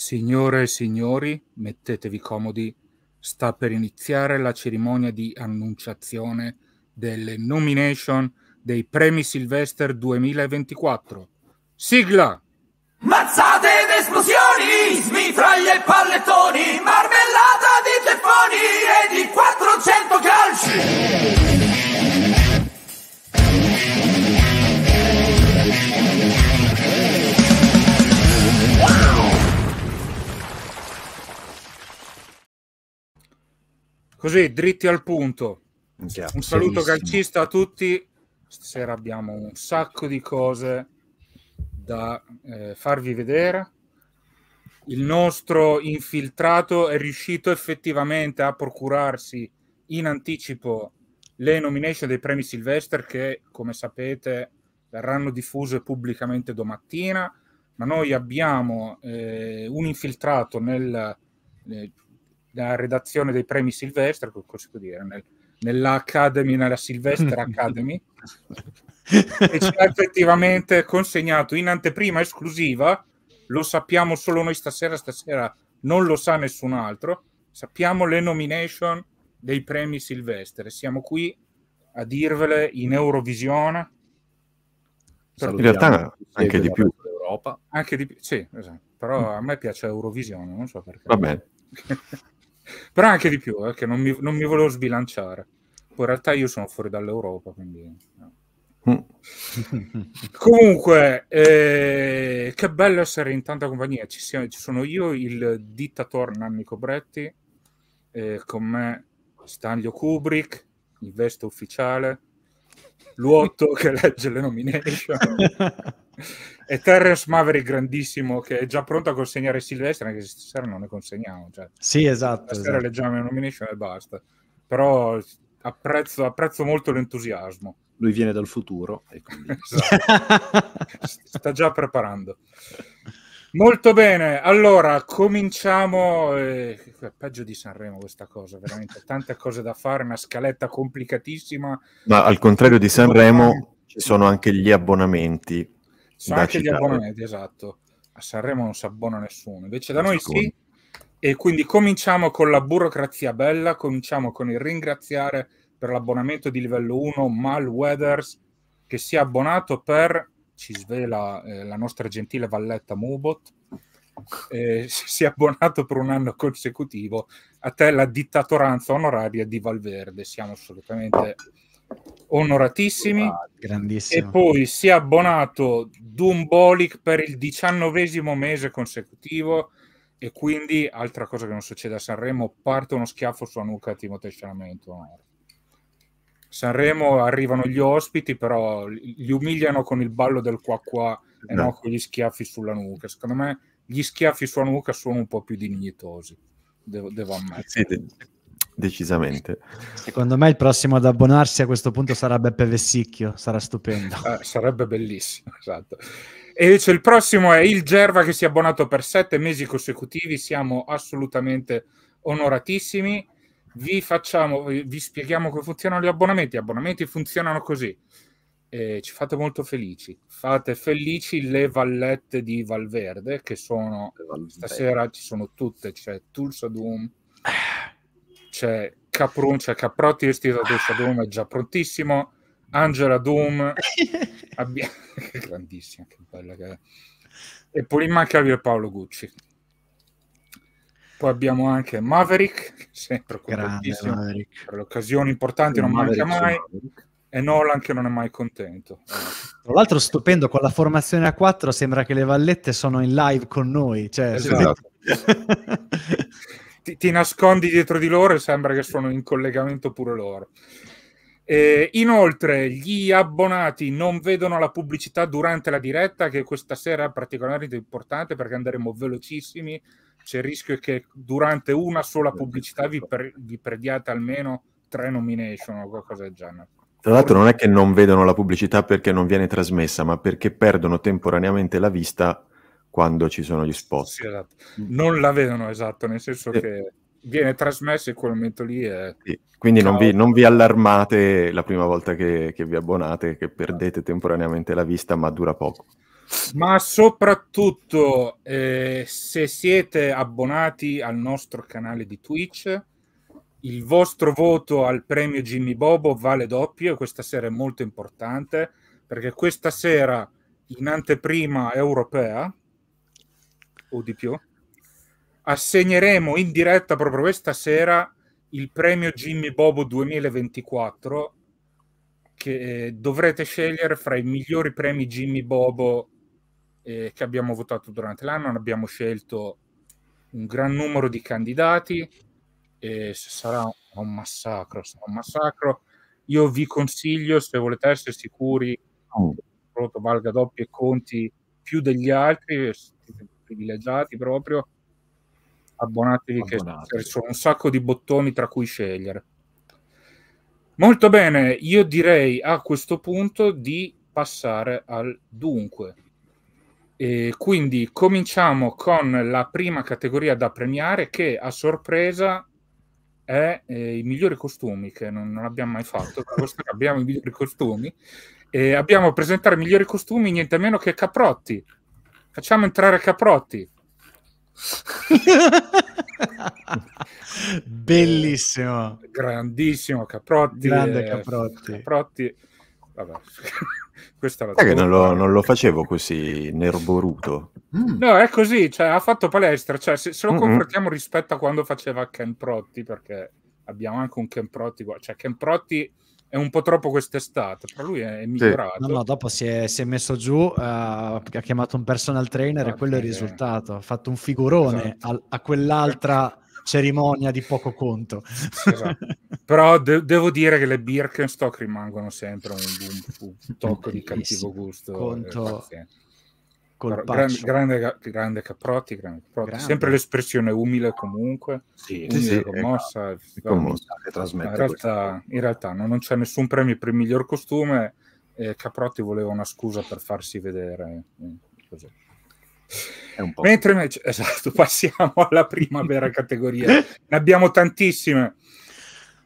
Signore e signori, mettetevi comodi, sta per iniziare la cerimonia di annunciazione delle nomination dei premi Silvester 2024. Sigla! Mazzate ed esplosioni, smitraglie e pallettoni, marmellata di ceffoni e di 400 calci! Così, dritti al punto. Chiaro, un saluto calcista a tutti. Stasera abbiamo un sacco di cose da eh, farvi vedere. Il nostro infiltrato è riuscito effettivamente a procurarsi in anticipo le nomination dei premi Sylvester che, come sapete, verranno diffuse pubblicamente domattina, ma noi abbiamo eh, un infiltrato nel, eh, la redazione dei premi Silvestre, così dire, nel, nell'Academy, nella Silvestre Academy, e ci ha effettivamente consegnato in anteprima esclusiva, lo sappiamo solo noi stasera, stasera non lo sa nessun altro, sappiamo le nomination dei premi Silvestre, siamo qui a dirvele in Eurovisione. In realtà anche di più. Europa. Anche di più, sì, esatto. però mm. a me piace Eurovisione, non so perché. Va bene. Però anche di più, eh, che non mi, non mi, volevo sbilanciare. Poi in realtà io sono fuori dall'Europa, quindi... Mm. Comunque, eh, che bello essere in tanta compagnia. Ci, siamo, ci sono io, il dittatore Nanni Cobretti, eh, con me Stanlio Kubrick, il vesto ufficiale, l'uotto che legge le nomination e Terrence Maverick grandissimo che è già pronto a consegnare Silvestre anche se stasera non ne consegniamo cioè, sì esatto stasera esatto. leggiamo le nomination e basta però apprezzo, apprezzo molto l'entusiasmo lui viene dal futuro e quindi... esatto. sta già preparando Molto bene, allora cominciamo. Eh, peggio di Sanremo questa cosa, veramente tante cose da fare, una scaletta complicatissima. Ma al contrario di Sanremo ci sono anche gli abbonamenti. sono anche citare. gli abbonamenti, esatto. A Sanremo non si abbona nessuno, invece da noi sì. E quindi cominciamo con la burocrazia bella, cominciamo con il ringraziare per l'abbonamento di livello 1 Malweathers che si è abbonato per ci svela eh, la nostra gentile valletta Mubot, eh, si è abbonato per un anno consecutivo. A te la dittatoranza onoraria di Valverde, siamo assolutamente onoratissimi. Ah, e poi si è abbonato Dumbolic per il diciannovesimo mese consecutivo e quindi, altra cosa che non succede a Sanremo, parte uno schiaffo sulla nuca a Timoteo Sciaramento. Sanremo arrivano gli ospiti, però li umiliano con il ballo del qua qua e no. non con gli schiaffi sulla nuca. Secondo me gli schiaffi sulla nuca sono un po' più dignitosi, devo, devo ammettere. Sì, decisamente. Secondo me il prossimo ad abbonarsi a questo punto sarà Beppe Vessicchio, sarà stupendo. Eh, sarebbe bellissimo, esatto. E invece cioè, il prossimo è il Gerva che si è abbonato per sette mesi consecutivi, siamo assolutamente onoratissimi vi facciamo, vi spieghiamo come funzionano gli abbonamenti. Gli abbonamenti funzionano così. Eh, ci fate molto felici. Fate felici le vallette di Valverde, che sono stasera ci sono tutte: c'è Tulsa Doom, c'è Capron, c'è Caprotti vestito da Tulsa Doom, è già prontissimo. Angela Doom, abbi- grandissima, che bella che è. E poi immancabile Paolo Gucci. Poi abbiamo anche Maverick, sempre contentissimo Maverick. per le occasioni importanti, non manca mai. E Nolan che non è mai contento. Tra l'altro stupendo, con la formazione a 4 sembra che le vallette sono in live con noi. Cioè, esatto. ti, ti, nascondi dietro di loro e sembra che sono in collegamento pure loro. E inoltre gli abbonati non vedono la pubblicità durante la diretta, che questa sera è particolarmente importante perché andremo velocissimi c'è il rischio che durante una sola pubblicità vi, per, vi perdiate almeno tre nomination o qualcosa del genere. Tra l'altro non è che non vedono la pubblicità perché non viene trasmessa, ma perché perdono temporaneamente la vista quando ci sono gli spot. Sì, esatto. Non la vedono, esatto, nel senso sì. che viene trasmessa in quel momento lì. È... Sì. Quindi non vi, non vi, allarmate la prima volta che, che vi abbonate, che perdete temporaneamente la vista, ma dura poco ma soprattutto eh, se siete abbonati al nostro canale di Twitch, il vostro voto al premio Jimmy Bobo vale doppio questa sera è molto importante perché questa sera in anteprima europea o di più assegneremo in diretta proprio questa sera il premio Jimmy Bobo 2024 che eh, dovrete scegliere fra i migliori premi Jimmy Bobo eh, che abbiamo votato durante l'anno, abbiamo scelto un gran numero di candidati, eh, sarà un massacro, sarà un massacro. Io vi consiglio, se volete essere sicuri, che mm. il prodotto valga doppio e conti più degli altri, siete privilegiati proprio, abbonatevi, abbonatevi. che ci sono un sacco di bottoni tra cui scegliere. Molto bene, io direi a questo punto di passare al dunque. E quindi cominciamo con la prima categoria da premiare che a sorpresa è eh, i migliori costumi, che non, non abbiamo mai fatto, abbiamo i migliori costumi. E abbiamo a presentare i migliori costumi niente meno che Caprotti. Facciamo entrare Caprotti. Bellissimo. Eh, grandissimo Caprotti. Grande Caprotti. Eh, Caprotti Vabbè, questa è la che non lo, non lo, facevo così nerboruto. Mm. No, è così, cioè, ha fatto palestra, cioè, se, se, lo confrontiamo mm -hmm. rispetto a quando faceva Ken Protti, perché abbiamo anche un Ken Protti, cioè Ken Protti è un po' troppo quest'estate, però lui è migliorato. Sì. No, no, dopo si è, si è messo giù, uh, ha chiamato un personal trainer ah, e quello è il risultato. Ha fatto un figurone esatto. a, a quell'altra cerimonia di poco conto. Esatto. Però de- devo dire che le Birkenstock rimangono sempre un, un, un tocco di cattivo gusto. Conto... Eh, grande, grande, grande, Caprotti, grande Caprotti. Grande. sempre l'espressione umile comunque, sì, umile sì, commossa, sì, commossa in, realtà, in realtà no, non c'è nessun premio per il miglior costume, eh, Caprotti voleva una scusa per farsi vedere. Eh, così. Mentre invece, esatto, passiamo alla prima vera categoria. ne abbiamo tantissime.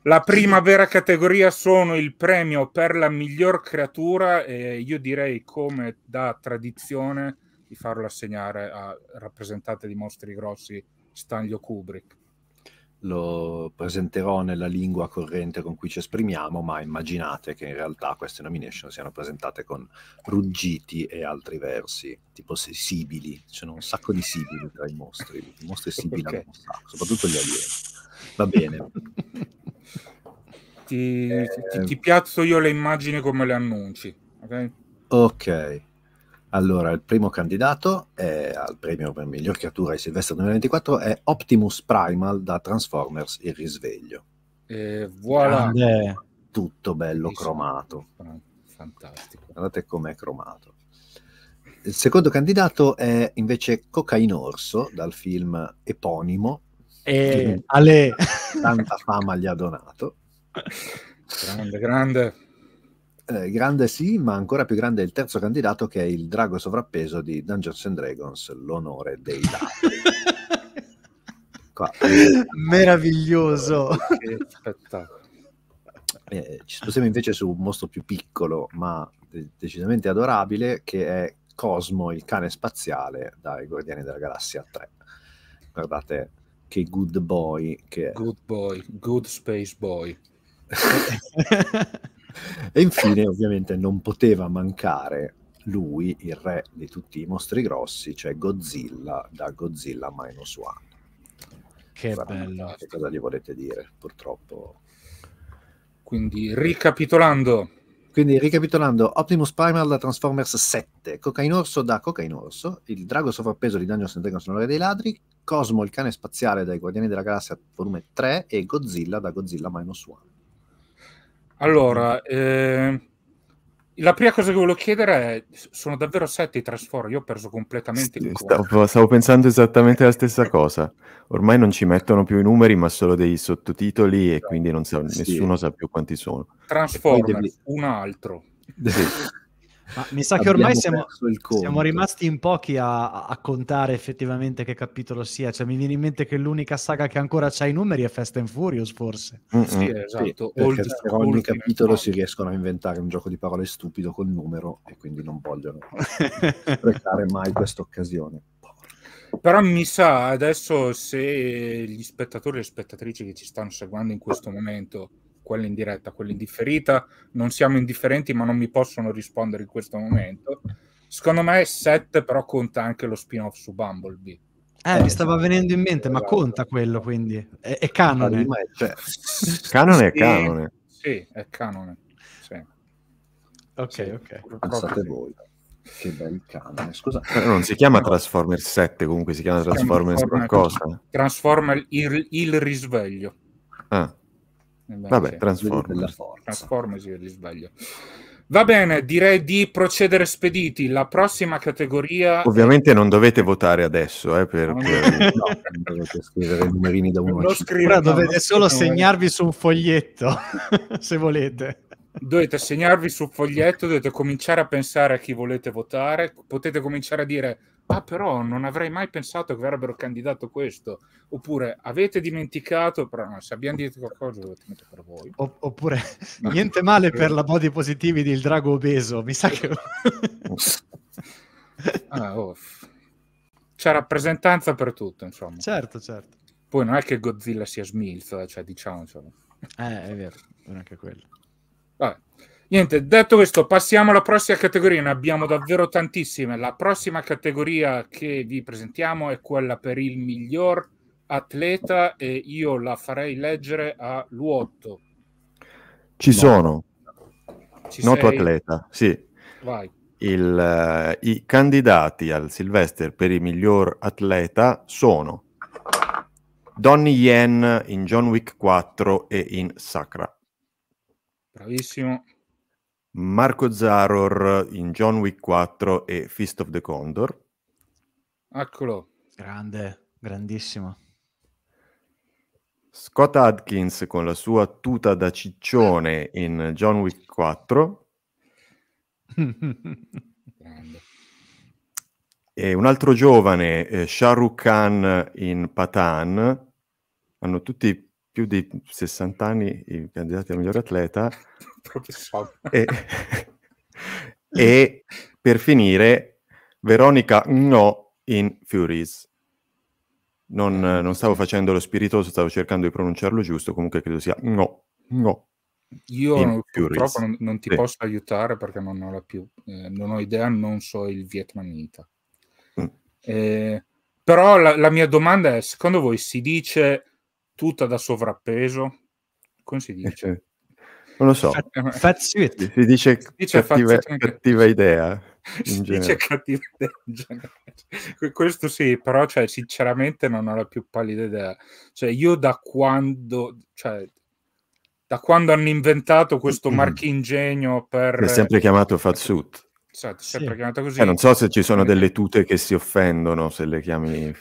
La prima vera categoria sono il premio per la miglior creatura e io direi come da tradizione di farlo assegnare a rappresentante di mostri grossi Stanlio Kubrick lo presenterò nella lingua corrente con cui ci esprimiamo, ma immaginate che in realtà queste nomination siano presentate con ruggiti e altri versi, tipo se sibili, ci sono un sacco di sibili tra i mostri, i mostri sibilano okay. un sacco, soprattutto gli alieni. Va bene. ti, eh, ti, ti, eh. piazzo io le immagini come le annunci, ok? Ok. Allora, il primo candidato al premio per miglior creatura di Silvestro 2024 è Optimus Primal da Transformers Il risveglio. E voilà. Grande. Tutto bello cromato. Fantastico. Guardate com'è cromato. Il secondo candidato è invece Cocaine Orso dal film eponimo. E Ale. Tanta fama gli ha donato. Grande, grande. Eh, grande sì, ma ancora più grande è il terzo candidato che è il drago sovrappeso di Dungeons and Dragons, l'onore dei dati. Qua, eh, eh, Meraviglioso! Che spettacolo. ci spostiamo invece su un mostro più piccolo, ma decisamente adorabile, che è Cosmo, il cane spaziale dai Guardiani della Galassia 3. Guardate che good boy che è. Good boy, good space boy. e infine, ovviamente, non poteva mancare lui, il re di tutti i mostri grossi, cioè Godzilla da Godzilla Minus One. Che Sarà bello. Che cosa gli volete dire? Purtroppo. Quindi, ricapitolando. Quindi, ricapitolando, Optimus Primal da Transformers 7, Orso da Orso, il drago sovrappeso di Dungeons and Dragons L'Ore dei Ladri, Cosmo il cane spaziale dai Guardiani della Galassia volume 3 e Godzilla da Godzilla Minus One. Allora, eh, la prima cosa che volevo chiedere è, sono davvero sette i Transform? Io ho perso completamente il stavo, stavo pensando esattamente la stessa cosa. Ormai non ci mettono più i numeri, ma solo dei sottotitoli e esatto. quindi sa, sì. nessuno sa più quanti sono. Transformers, devi... un altro. Sì. Ma mi sa che ormai siamo, siamo, rimasti in pochi a, a, contare effettivamente che capitolo sia. Cioè, mi viene in mente che l'unica saga che ancora c'ha i numeri è Fast and Furious, forse. Mm-hmm. Sì, esatto. Sì, old, ogni capitolo si riescono a inventare un gioco di parole stupido col numero e quindi non vogliono sprecare mai questa occasione. Però mi sa adesso se gli spettatori e le spettatrici che ci stanno seguendo in questo momento quella in diretta, quella indifferita, non siamo indifferenti ma non mi possono rispondere in questo momento. Secondo me 7 però conta anche lo spin-off su Bumblebee. Eh, mi stava venendo in mente, ma esatto. conta quello quindi. È, è canone. Cioè, canone è canone. Sì, è canone. Sì. Ok, sì, ok. Pensate voi. Che bel canone. Scusa. Però eh, non si chiama Transformers 7, comunque si chiama Transformers, Transformers qualcosa. Transformer il, il risveglio. Ah. Vabbè, sì. Transformers. Transformers, sbaglio. Va bene, direi di procedere spediti. La prossima categoria. Ovviamente non dovete votare adesso, eh, perché no, non dovete scrivere i numerini da uno. Lo dovete solo segnarvi su un foglietto, se volete. Dovete segnarvi sul foglietto, dovete cominciare a pensare a chi volete votare, potete cominciare a dire ah però non avrei mai pensato che avrebbero candidato questo, oppure avete dimenticato, però no, se abbiamo detto qualcosa lo tenete per voi. oppure no. niente male per la body positivity il drago obeso, mi sa che... ah, oh. C'è rappresentanza per tutto, insomma. Certo, certo. Poi non è che Godzilla sia smilzo, eh, cioè diciamo... Cioè... Eh, è vero, non è anche quello. Vabbè. Niente, detto questo, passiamo alla prossima categoria, ne abbiamo davvero tantissime. La prossima categoria che vi presentiamo è quella per il miglior atleta e io la farei leggere a Luotto. Ci no. sono, Ci noto sei? atleta, sì. Vai. Il, uh, I candidati al Silvester per il miglior atleta sono Donny Yen in John Wick 4 e in Sacra. Bravissimo. Marco Zaror in John Wick 4 e Fist of the Condor. Eccolo. Grande, grandissimo. Scott Adkins con la sua tuta da ciccione in John Wick 4. E un altro giovane, eh, Shahrukh Khan in Patan, hanno tutti più di 60 anni i candidati al miglior atleta e, e, per finire Veronica No in Furies. Non, ah. non, stavo facendo lo spiritoso, stavo cercando di pronunciarlo giusto, comunque credo sia No, No. Io non, purtroppo non, non ti sì. posso aiutare perché non ho, la più, eh, non ho idea, non so il vietnamita. Mm. Eh, però la, la mia domanda è, secondo voi si dice tutta da sovrappeso? Come si eh, dice? Certo. non lo so. Fat suit. Eh, si dice, si dice cattiva, cattiva idea. Si genere. dice cattiva idea in genere. Questo sì, però cioè, sinceramente non ho la più pallida idea. Cioè, io da quando... Cioè, da quando hanno inventato questo marchingegno per... È sempre chiamato fatsuit. Sì, esatto, sempre sì. chiamato così. Eh, non so se ci sono delle tute che si offendono se le chiami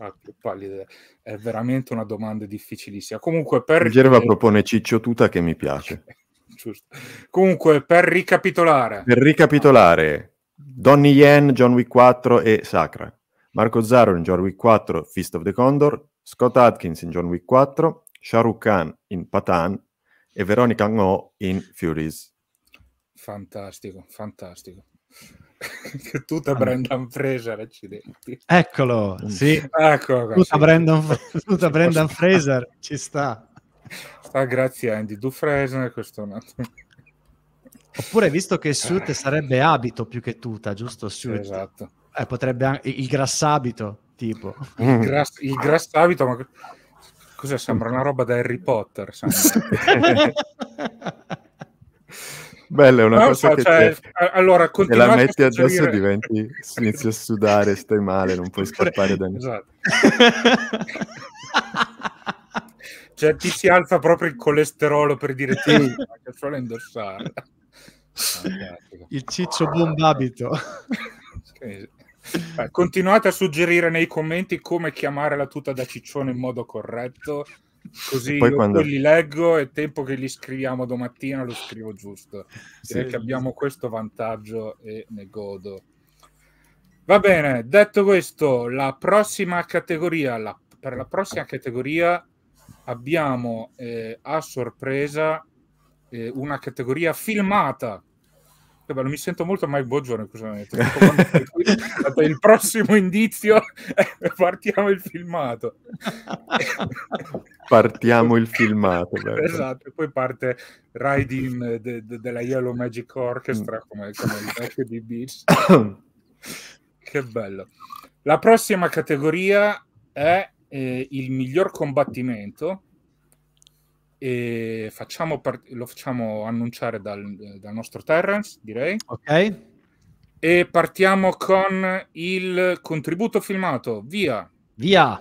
ah, è veramente una domanda difficilissima. Comunque, per Gerva propone Ciccio Tuta che mi piace. Giusto. Comunque, per ricapitolare, per ricapitolare, Donny Yen, John Wick 4 e Sacra. Marco Zaro in John Wick 4, Fist of the Condor, Scott Atkins in John Wick 4, Shahrukh Khan in Patan e Veronica Ngo in Furies. Fantastico, fantastico tutta Brendan Fraser, accidenti. Eh, Eccolo, sì. Ecco, ecco tutta, sì. Brandon, tutta ci Brendan Fraser, ci sta. Sta ah, grazie Andy Dufresne, questo un attimo. Oppure visto che eh. suit sarebbe abito più che tuta, giusto? Suit. Esatto. Eh, potrebbe anche il grassabito, tipo. Il, grass, il grassabito, ma cos'è? Sembra una roba da Harry Potter. Bella è una Ma cosa che cioè, te, allora, te la metti adesso e diventi, inizi a sudare, stai male, non puoi scappare da niente. Esatto. cioè ti si alza proprio il colesterolo per dire ti che solo indossare. Il ciccio bombabito. Continuate a suggerire nei commenti come chiamare la tuta da ciccione in modo corretto Così poi quando... li leggo e tempo che li scriviamo domattina lo scrivo giusto. Sì. che abbiamo questo vantaggio e ne godo. Va bene, detto questo, la prossima categoria, la, per la prossima categoria abbiamo eh, a sorpresa eh, una categoria filmata che bello, mi sento molto Mike Boggione, scusate. il prossimo indizio eh, partiamo il filmato. partiamo il filmato. Bello. Esatto, poi parte Riding eh, de, de, della Yellow Magic Orchestra mm. come, come il vecchio di Beach. che bello. La prossima categoria è eh, il miglior combattimento e facciamo lo facciamo annunciare dal, dal nostro Terrence, direi. Ok. E partiamo con il contributo filmato. Via! Via!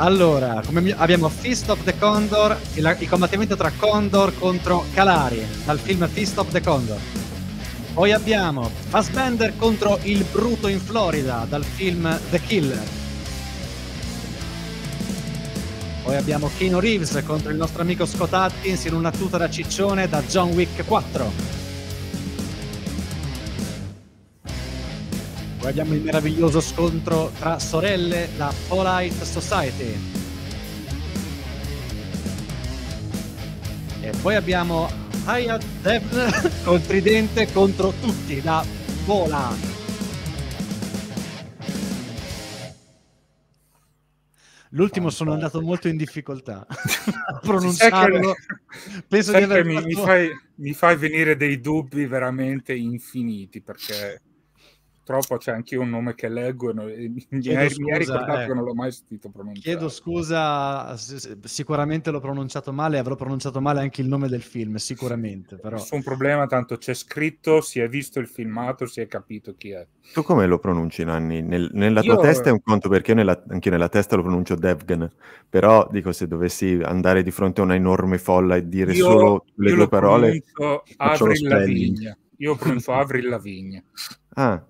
Allora, come abbiamo Fist of the Condor, il, il combattimento tra Condor contro Calari, dal film Fist of the Condor. Poi abbiamo Fassbender contro il Bruto in Florida dal film The Killer. Poi abbiamo Keanu Reeves contro il nostro amico Scott Atkins in una tuta da ciccione da John Wick 4. Poi abbiamo il meraviglioso scontro tra sorelle, da Polite Society. E poi abbiamo Hayat Devn con tridente contro tutti da vola. L'ultimo sono andato molto in difficoltà a pronunciarlo. Penso di aver mi, mi, fai, mi fai venire dei dubbi veramente infiniti perché purtroppo c'è anche un nome che leggo e non, mi ha ricordato eh, che non l'ho mai sentito pronunciare. Chiedo scusa, sicuramente l'ho pronunciato male, avrò pronunciato male anche il nome del film, sicuramente. Però. Nessun problema, tanto c'è scritto, si è visto il filmato, si è capito chi è. Tu come lo pronunci, Nanni? Nel, nella io... tua testa è un conto, perché nella, anche nella testa lo pronuncio Devgan, però dico se dovessi andare di fronte a una enorme folla e dire io, solo le due parole... Io pronuncio Avril Lavigne. Io pronuncio Avril Lavigne. ah,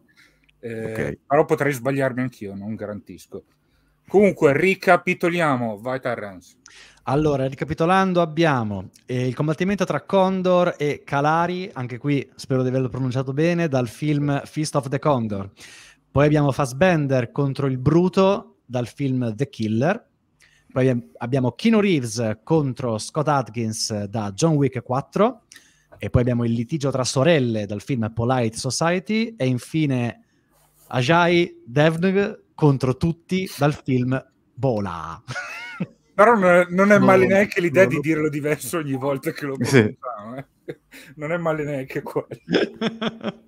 eh, okay. Però potrei sbagliarmi anch'io, non garantisco. Comunque, ricapitoliamo, vai Terrence. Allora, ricapitolando, abbiamo eh, il combattimento tra Condor e Calari, anche qui spero di averlo pronunciato bene, dal film Feast of the Condor. Poi abbiamo Fassbender contro il Bruto dal film The Killer. Poi abbiamo Keanu Reeves contro Scott Atkins da John Wick 4. E poi abbiamo il litigio tra sorelle dal film Polite Society. E infine Ajay Devnag contro tutti dal film Bola. Però non, non è, male neanche l'idea di dirlo diverso ogni volta che lo facciamo. Sì. Eh. Non è male neanche quello.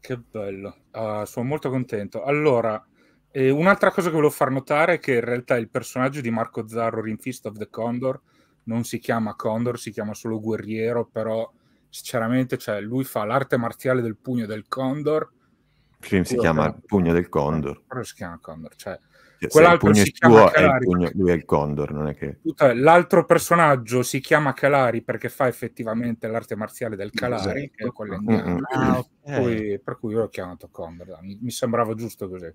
che bello. Uh, sono molto contento. Allora, eh, un'altra cosa che volevo far notare è che in realtà il personaggio di Marco Zarro in Fist of the Condor non si chiama Condor, si chiama solo Guerriero, però sinceramente cioè, lui fa l'arte marziale del pugno del Condor film si chiama Il pugno del condor. Però si chiama Condor, cioè... cioè Quell'altro si chiama Calari. È pugno, lui è il condor, non è che... Tutta, l'altro personaggio si chiama Calari perché fa effettivamente l'arte marziale del Calari, esatto. che è esatto. quello Mm-hmm. eh. Per cui io l'ho chiamato Condor, mi, mi sembrava giusto così.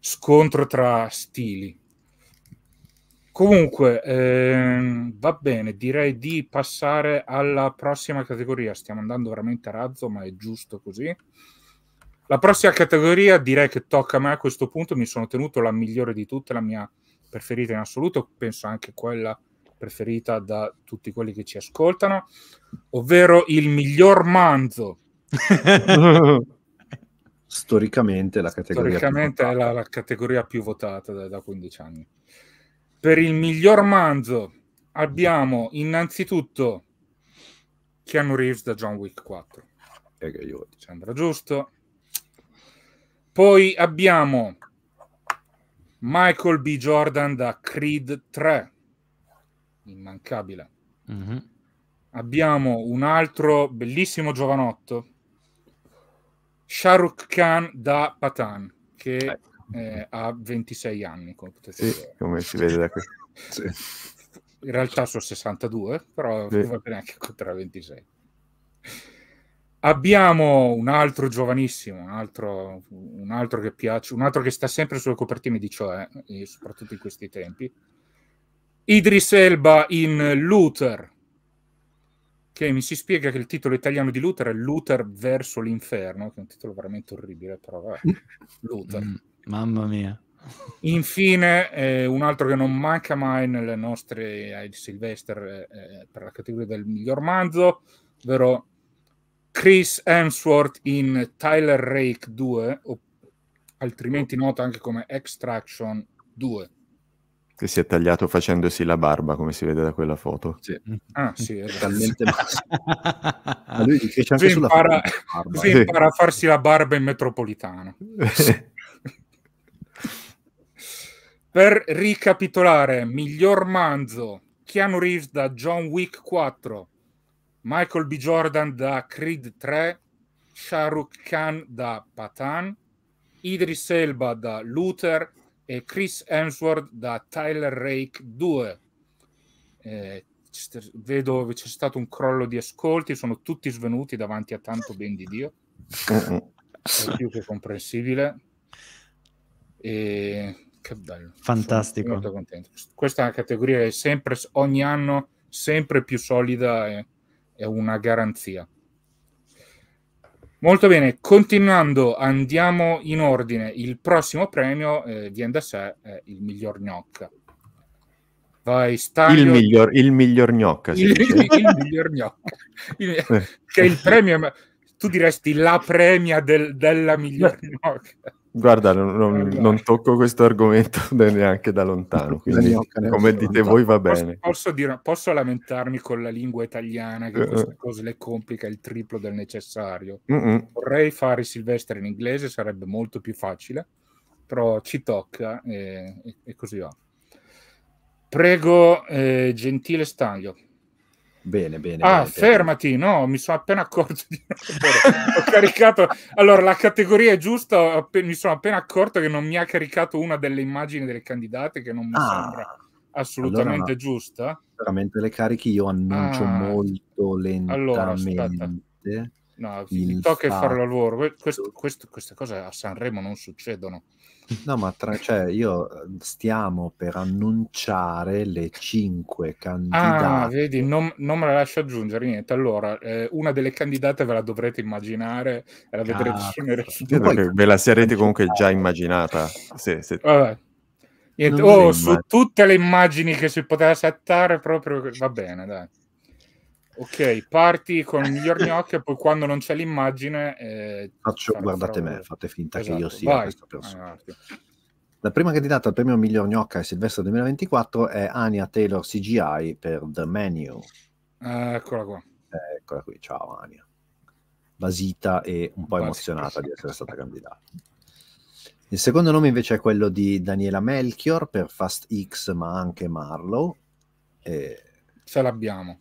Scontro tra stili. Comunque, ehm, va bene, direi di passare alla prossima categoria. Stiamo andando veramente a razzo, ma è giusto così. La prossima categoria direi che tocca a me a questo punto, mi sono tenuto la migliore di tutte, la mia preferita in assoluto, penso anche quella preferita da tutti quelli che ci ascoltano, ovvero il miglior manzo. Storicamente, la categoria, Storicamente è la, la, categoria più votata da, da 15 anni. Per il miglior manzo abbiamo innanzitutto Keanu Reeves da John Wick 4. E che io Sembra giusto. Poi abbiamo Michael B. Jordan da Creed 3, immancabile. Mm-hmm. Abbiamo un altro bellissimo giovanotto, Sharuk Khan da Patan, che ecco. eh. ha 26 anni, come potete sì, vedere. Come si vede da qui. Sì. In realtà sono 62, però sì. va bene anche contro 26. Abbiamo un altro giovanissimo, un altro, un altro, che piace, un altro che sta sempre sulle copertine di cioè, soprattutto in questi tempi. Idris Elba in Luther, che mi si spiega che il titolo italiano di Luther è Luther verso l'inferno, che è un titolo veramente orribile, però vabbè, Luther. Mm, mamma mia. Infine, eh, un altro che non manca mai nelle nostre Aid eh, Sylvester eh, eh, per la categoria del miglior manzo, ovvero Chris Hemsworth in Tyler Rake 2, o, altrimenti noto anche come Extraction 2. Che si è tagliato facendosi la barba, come si vede da quella foto. Sì. Ah, sì, è talmente Ma lui dice anche si sulla impara, barba. Si impara a farsi la barba in metropolitana. per ricapitolare, miglior manzo, Keanu Reeves da John Wick 4, Michael B. Jordan da Creed 3, Shahrukh Khan da Patan, Idris Elba da Luther e Chris Hemsworth da Tyler Rake 2. Eh, vedo che c'è stato un crollo di ascolti, sono tutti svenuti davanti a tanto ben di Dio. È più che comprensibile. E... Che bello. Fantastico. molto contento. Questa categoria è sempre, ogni anno, sempre più solida. E è una garanzia. Molto bene, continuando, andiamo in ordine. Il prossimo premio eh, viene da sé eh, il miglior gnocca. Vai, Staglio. Il miglior, il miglior gnocca. Il, il, il miglior gnocca. Il, eh. che il premio, tu diresti la premia del, della miglior gnocca. Guarda, non, non, eh, non, tocco questo argomento neanche da lontano, quindi come dite voi va bene. Posso, posso, dire, posso lamentarmi con la lingua italiana che eh, queste eh. cose le complica il triplo del necessario. Mm -mm. Vorrei fare Silvestre in inglese, sarebbe molto più facile, però ci tocca e, e così va. Prego, eh, gentile Staglio. Bene, bene. Ah, bene, fermati, bene. no, mi sono appena accorto di... Ho caricato... Allora, la categoria è giusta, mi sono appena accorto che non mi ha caricato una delle immagini delle candidate che non mi ah, sembra assolutamente allora, giusta. Veramente le carichi io annuncio ah, molto lentamente. Allora, aspetta. No, TikTok fa... è fare lavoro. queste cose a Sanremo non succedono. No, ma tra, cioè, io ehm, stiamo per annunciare le cinque ah, candidate. Ah, vedi, non, non me la lascio aggiungere niente. Allora, eh, una delle candidate ve la dovrete immaginare e la vedrete ah, su Ve la sarete comunque già immaginata. Sì, sì. Vabbè. Niente, oh, su tutte le immagini che si poteva settare proprio... Va bene, dai. Ok, parti con il miglior gnocchi e poi quando non c'è l'immagine... Eh, Faccio, guardate farò... me, fate finta esatto, che io esatto, sia vai. questa persona. Ah, la prima candidata al premio miglior gnocca e Silvestro 2024 è Ania Taylor CGI per The Menu. eccola qua. eccola qui, ciao Ania. Basita e un po' Basica. emozionata di essere stata candidata. Il secondo nome invece è quello di Daniela Melchior per Fast X, ma anche Marlow. E... Ce l'abbiamo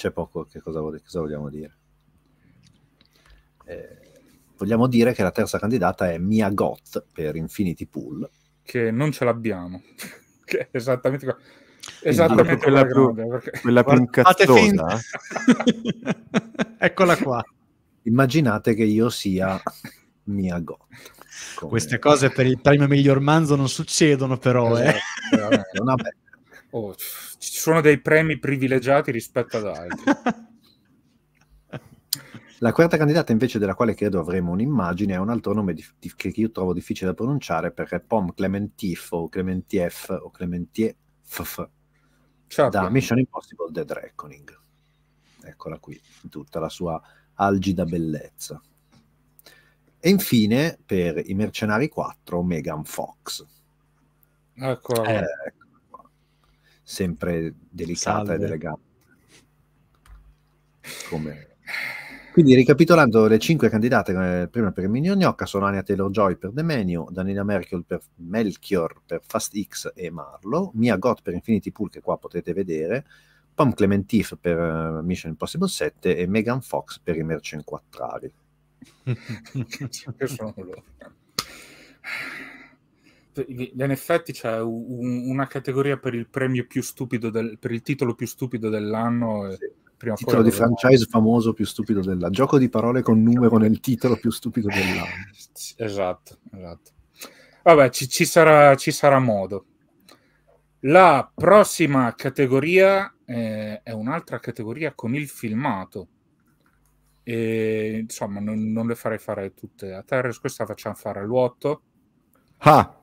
c'è poco che cosa, cosa vogliamo dire. Eh, vogliamo dire che la terza candidata è Mia Got per Infinity Pool. Che non ce l'abbiamo. che esattamente qua. Esattamente quella, più, grande, perché... quella più incazzosa. Eccola qua. Immaginate che io sia Mia Got. Come... Queste cose per il premio miglior manzo non succedono però. Eh. Esatto, eh. vabbè, Oh, ci sono dei premi privilegiati rispetto ad altri. La quarta candidata invece della quale credo avremo un'immagine è un altro nome di, di, che io trovo difficile da pronunciare perché è Pom Clementif o Clementief o Clementief certo. da bene. Mission Impossible Dead Reckoning. Eccola qui, in tutta la sua algida bellezza. E infine per i Mercenari 4 Megan Fox. Eccola. ecco sempre delicata Salve. e delegata. Come... Quindi ricapitolando le cinque candidate, eh, prima per Emilio Gnocca sono Ania Taylor-Joy per The Menu, Danina Merkel per Melchior per Fast X e Marlo, Mia Gott per Infinity Pool che qua potete vedere, Pam Clementif per uh, Mission Impossible 7 e Megan Fox per I Mercenquattrali. che sono loro in effetti c'è un, una categoria per il premio più stupido del, per il titolo più stupido dell'anno sì. prima titolo di franchise l'anno. famoso più stupido dell'anno gioco di parole con numero nel titolo più stupido dell'anno esatto, esatto. vabbè ci, ci, sarà, ci, sarà, modo la prossima categoria eh, è un'altra categoria con il filmato e, insomma non, non, le farei fare tutte a Terres questa facciamo fare l'8 ah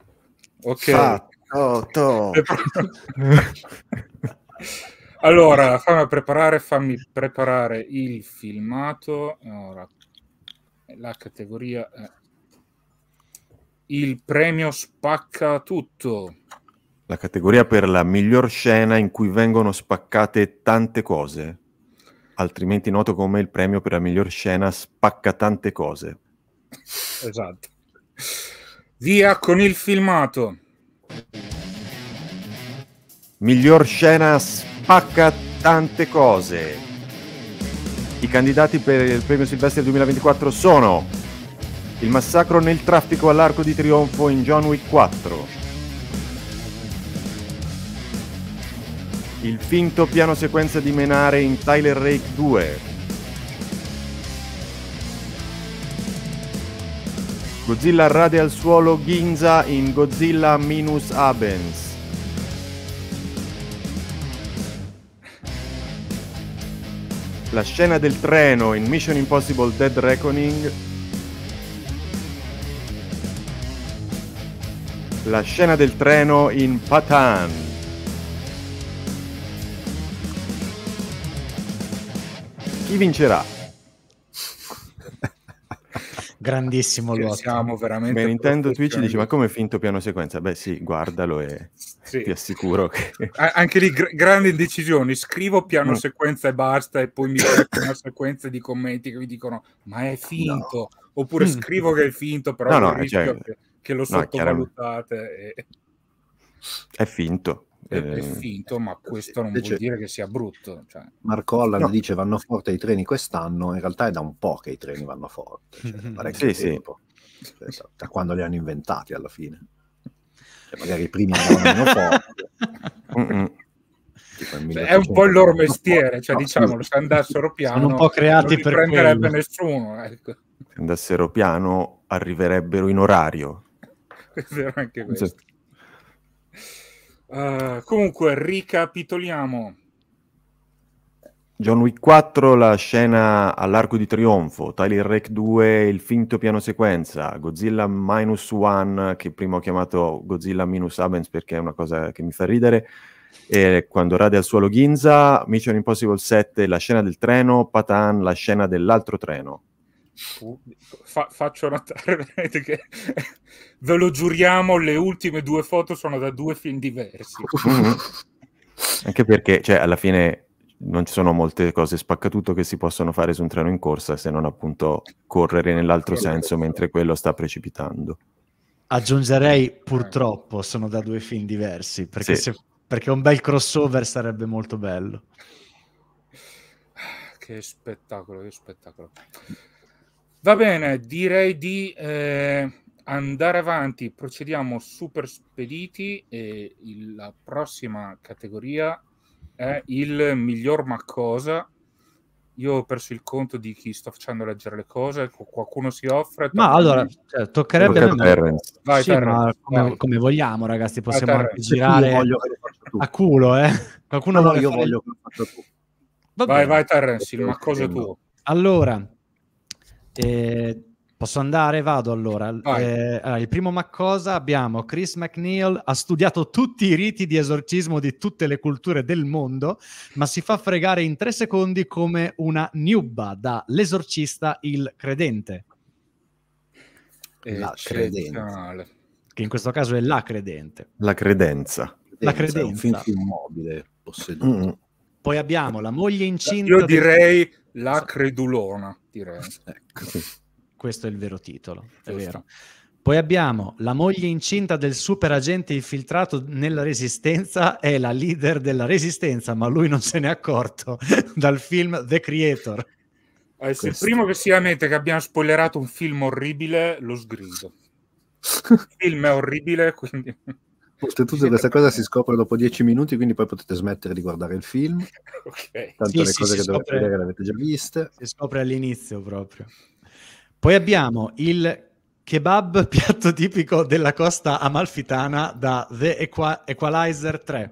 Ok. Fatto. allora, fammi preparare, fammi preparare il filmato. Allora, la categoria è il premio spacca tutto. La categoria per la miglior scena in cui vengono spaccate tante cose, altrimenti noto come il premio per la miglior scena spacca tante cose. Esatto. Via con il filmato. Miglior scena spacca tante cose. I candidati per il premio Silvestre 2024 sono Il massacro nel traffico all'arco di trionfo in John Wick 4. Il finto piano sequenza di Menare in Tyler Rake 2. Godzilla rade al suolo Ginza in Godzilla minus Abens. La scena del treno in Mission Impossible Dead Reckoning. La scena del treno in Patan. Chi vincerà? grandissimo sì, siamo veramente Beh, Nintendo Twitch dice ma come finto piano sequenza beh sì guardalo e sì. ti assicuro che anche lì gr- grandi decisioni scrivo piano mm. sequenza e basta e poi mi metto una sequenza di commenti che mi dicono ma è finto no. oppure mm. scrivo che è finto però no, no, cioè... che, che, lo no, sottovalutate e... è finto è, è ehm, ma eh, questo non vuol dire che sia brutto. Cioè. Marco Holland no. dice vanno forte i treni quest'anno, in realtà è da un po' che i treni vanno forte, cioè, parecchio sì, tempo, sì. Cioè, da quando li hanno inventati alla fine. Cioè, magari i primi andavano forte. cioè, è un po' il loro mestiere, cioè, no, diciamolo, se andassero piano sono un po creati non per prenderebbe nessuno. Ecco. Se andassero piano arriverebbero in orario. È anche questo. Uh, comunque, ricapitoliamo. John Wick 4, la scena all'arco di trionfo, Tyler Rack 2, il finto piano sequenza, Godzilla Minus One, che prima ho chiamato Godzilla Minus Abens perché è una cosa che mi fa ridere, e quando rade al suolo Ginza, Mission Impossible 7, la scena del treno, Patan, la scena dell'altro treno. Fa- faccio notare veramente che ve lo giuriamo, le ultime due foto sono da due film diversi. Anche perché, cioè, alla fine non ci sono molte cose spaccatuto che si possono fare su un treno in corsa se non appunto correre nell'altro senso mentre quello sta precipitando. Aggiungerei eh. purtroppo sono da due film diversi perché, sì. se, perché un bel crossover sarebbe molto bello. Ah, che spettacolo, che spettacolo. Va bene, direi di eh, andare avanti, procediamo super spediti e il, la prossima categoria è il miglior ma cosa. Io ho perso il conto di chi sto facendo leggere le cose, qualcuno si offre. Ma allora, cioè, toccherebbe a me. Vai, sì, terra, come, vai. come, vogliamo ragazzi, possiamo vai, girare a culo, eh? Qualcuno no, vuole io fare... voglio... Va vai, vai Terrence, ma cosa tu? Allora, eh, posso andare? Vado allora. Eh, allora il primo ma cosa abbiamo Chris McNeil, ha studiato tutti i riti di esorcismo di tutte le culture del mondo, ma si fa fregare in tre secondi come una nubba dall'esorcista il credente. La credente. Che in questo caso è la credente. La credenza. La credenza. Un film immobile posseduto. Mm. Poi abbiamo la moglie incinta. Io direi del... la credulona, direi. Ecco. Questo è il vero titolo, è vero. Poi abbiamo la moglie incinta del super agente infiltrato nella Resistenza, è la leader della Resistenza, ma lui non se n'è accorto dal film The Creator. Eh, se il primo che si lamenta che abbiamo spoilerato un film orribile, lo sgrido. Il film è orribile, quindi... Oltretutto questa cosa si scopre dopo dieci minuti, quindi poi potete smettere di guardare il film. okay. Tanto sì, le cose sì, che dovete vedere le avete già viste. Si scopre all'inizio proprio. Poi abbiamo il kebab piatto tipico della costa amalfitana da The Equa- Equalizer 3.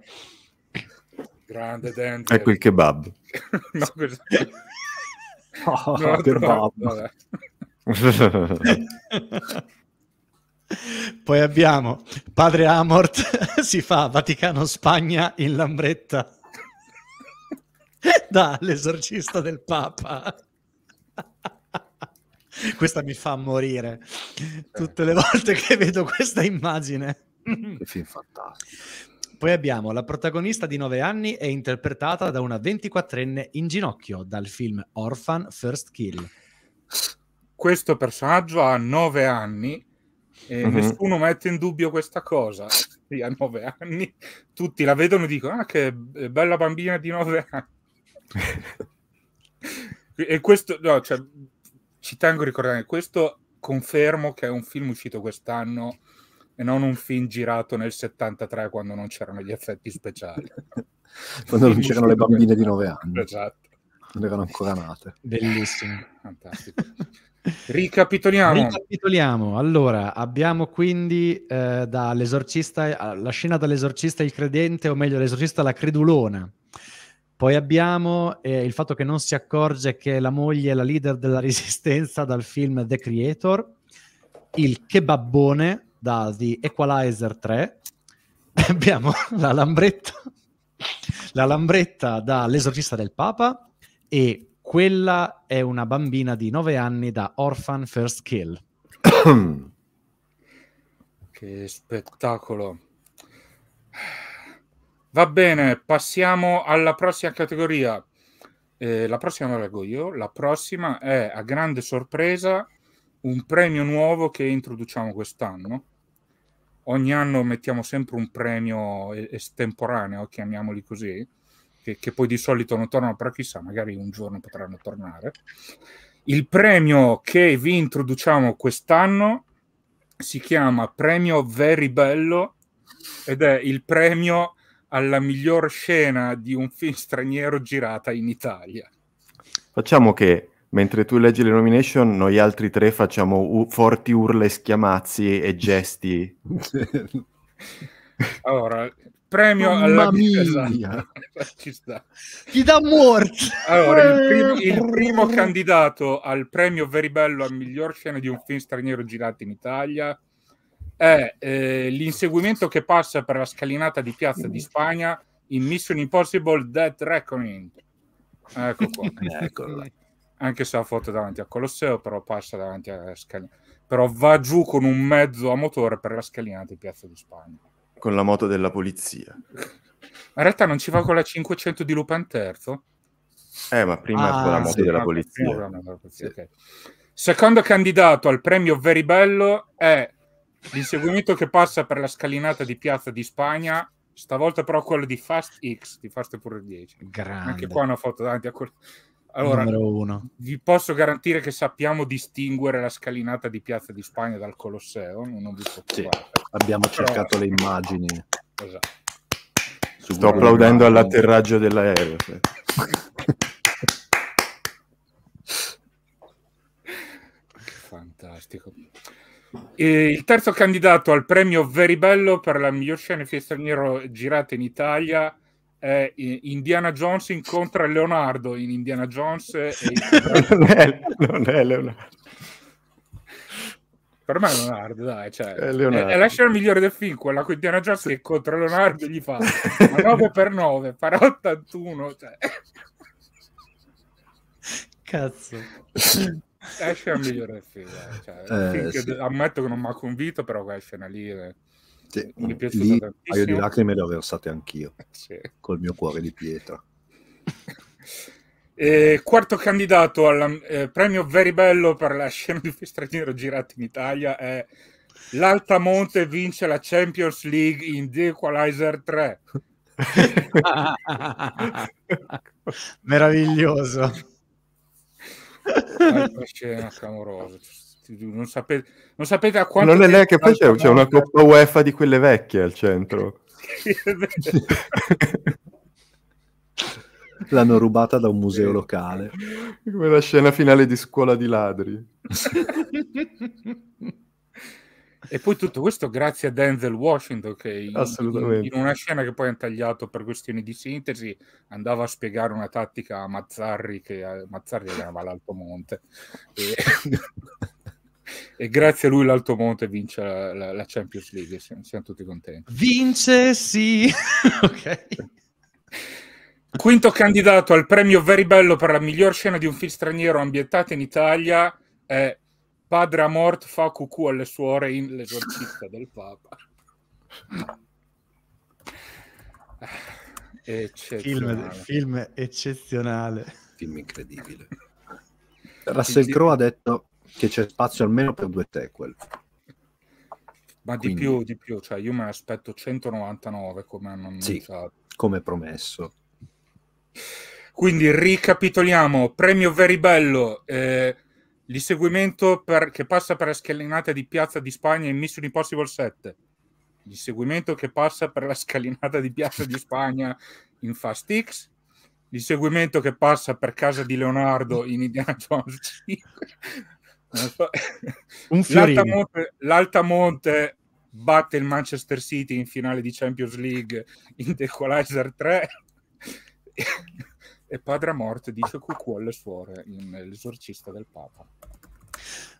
Grande dente. Ecco il kebab. no, questo... oh, no, kebab. Poi abbiamo Padre Amort, si fa Vaticano-Spagna in Lambretta. dall'esorcista del Papa. questa mi fa morire tutte le volte che vedo questa immagine. Che film fantastico. Poi abbiamo la protagonista di 9 anni è interpretata da una 24enne in ginocchio dal film Orphan First Kill. Questo personaggio ha 9 anni e mm-hmm. Nessuno mette in dubbio questa cosa. Sì, a nove anni tutti la vedono e dicono: Ah, che bella bambina di nove anni. e questo, no, cioè, ci tengo a ricordare, questo confermo che è un film uscito quest'anno e non un film girato nel 73 quando non c'erano gli effetti speciali. quando non c'erano le bambine di nove anni. Esatto. Non erano ancora nate. Bellissimo. Fantastico. Ricapitoliamo. Ricapitoliamo. Allora, abbiamo quindi eh, dall'esorcista, la scena dall'esorcista il credente, o meglio l'esorcista la credulona. Poi abbiamo eh, il fatto che non si accorge che la moglie è la leader della resistenza dal film The Creator, il kebabbone da The Equalizer 3, abbiamo la lambretta, la lambretta dall'esorcista del Papa e quella è una bambina di 9 anni da Orphan First Kill. che spettacolo. Va bene, passiamo alla prossima categoria. Eh, la prossima la leggo io. La prossima è, a grande sorpresa, un premio nuovo che introduciamo quest'anno. Ogni anno mettiamo sempre un premio estemporaneo, chiamiamoli così che, che poi di solito non tornano, però chissà, magari un giorno potranno tornare. Il premio che vi introduciamo quest'anno si chiama Premio Very Bello ed è il premio alla miglior scena di un film straniero girata in Italia. Facciamo che mentre tu leggi le nomination, noi altri tre facciamo u- forti urle, schiamazzi e gesti. allora, premio alla mia. Ci sta. Ti dà morte. Allora, il primo, eh. il primo candidato al premio Very Bello a miglior scena di un film straniero girato in Italia è eh, l'inseguimento che passa per la scalinata di Piazza di Spagna in Mission Impossible Death Reckoning. Ecco qua. Anche se la foto è davanti a Colosseo, però passa davanti alla scalinata. Però va giù con un mezzo a motore per la scalinata di Piazza di Spagna. Con la moto della polizia. Ma In realtà non ci va con la 500 di Lupan III? Eh, ma prima ah, con la moto sì, della polizia. polizia okay. Secondo candidato al premio Very Bello è l'inseguimento che passa per la scalinata di Piazza di Spagna, stavolta però quello di Fast X, di Fast e Pure 10. Grande. Anche qua una foto davanti a quello. Allora, vi posso garantire che sappiamo distinguere la scalinata di Piazza di Spagna dal Colosseo. Non vi sì, abbiamo Però... cercato le immagini. Esatto. Sto applaudendo all'atterraggio dell'aereo. Fantastico. E il terzo candidato al premio Veribello per la miglior scena di straniero girata in Italia è eh, Indiana Jones incontra Leonardo in Indiana Jones. E... non, è, non, è, Leonardo. Per me è Leonardo, dai, cioè, è, Leonardo. è, la scena migliore del film, quella con Indiana Jones che incontra Leonardo e gli fa 9 per 9, farà 81. Cioè. Cazzo. È la scena migliore del film, eh, cioè, eh, film sì. che, ammetto che non mi ha convinto, però quella scena lì... Eh sì, mi è piaciuta lì, tantissimo. Un paio di lacrime le ho versate anch'io, sì. col mio cuore di pietra. Eh, quarto candidato al eh, premio Very Bello per la scena di straniero girato in Italia è L'Altamonte vince la Champions League in The Equalizer 3. Meraviglioso. Altra scena clamorosa non sapete, non sapete a quanto... Non è lei che poi c'è, c'è una coppa UEFA di quelle vecchie al centro. L'hanno rubata da un museo locale. Come la scena finale di Scuola di Ladri. e poi tutto questo grazie a Denzel Washington che in, in, una scena che poi hanno tagliato per questioni di sintesi andava a spiegare una tattica a Mazzarri che a eh, Mazzarri era all'Alto Monte. E... e grazie a lui l'Alto Monte vince la, la, la Champions League, siamo, siamo, tutti contenti. Vince, sì! ok. Quinto candidato al premio Very Bello per la miglior scena di un film straniero ambientato in Italia è Padre a Mort fa cucù alle suore in L'esorcista del Papa. Eccezionale. Film, film eccezionale. Film incredibile. Russell Crowe ha detto che c'è spazio almeno per due tackle. Ma Quindi... di più, di più, cioè io mi aspetto 199 come hanno annunciato. Sì, come promesso. Quindi ricapitoliamo, premio Veribello, eh, l'inseguimento per, che passa per la scalinata di Piazza di Spagna in Mission Impossible 7, l'inseguimento che passa per la scalinata di Piazza di Spagna in Fast X, l'inseguimento che passa per casa di Leonardo in Indiana Jones Un L'Altamonte, L'Altamonte batte il Manchester City in finale di Champions League in The Equalizer 3 e Padre Morte dice cucù alle suore in L'esorcista del Papa.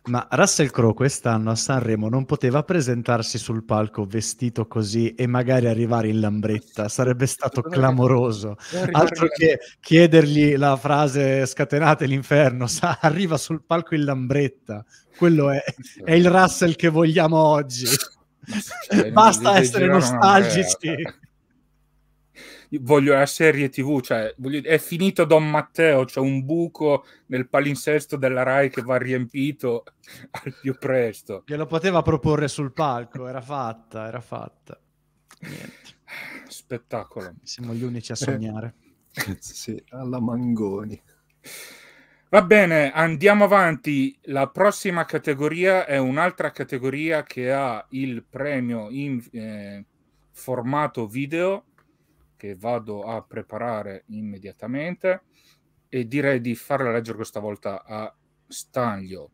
Ma Russell Crowe quest'anno a Sanremo non poteva presentarsi sul palco vestito così e magari arrivare in lambretta, sarebbe stato clamoroso. Altro che chiedergli la frase scatenate l'inferno, sa, arriva sul palco in lambretta. Quello è, è il Russell che vogliamo oggi. Cioè, Basta essere nostalgici voglio la serie TV, cioè voglio, è finito Don Matteo, c'è cioè un buco nel palinsesto della Rai che va riempito al più presto. Glielo poteva proporre sul palco, era fatta, era fatta. Niente. Spettacolo. Siamo gli unici a sognare. Eh, sì, alla Mangoni. Va bene, andiamo avanti. La prossima categoria è un'altra categoria che ha il premio in eh, formato video che vado a preparare immediatamente e direi di farla leggere questa volta a Stanlio.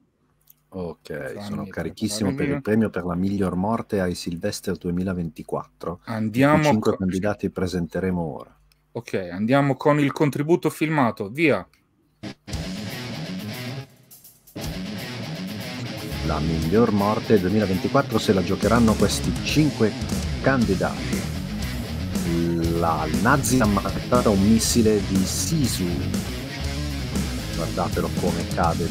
Ok, sono carichissimo per il premio per la miglior morte ai Sylvester 2024. Andiamo. I cinque con... candidati presenteremo ora. Ok, andiamo con il contributo filmato, via. La miglior morte 2024 se la giocheranno questi cinque candidati la Nazi ha mandato un missile di Sisu. Guardatelo come cade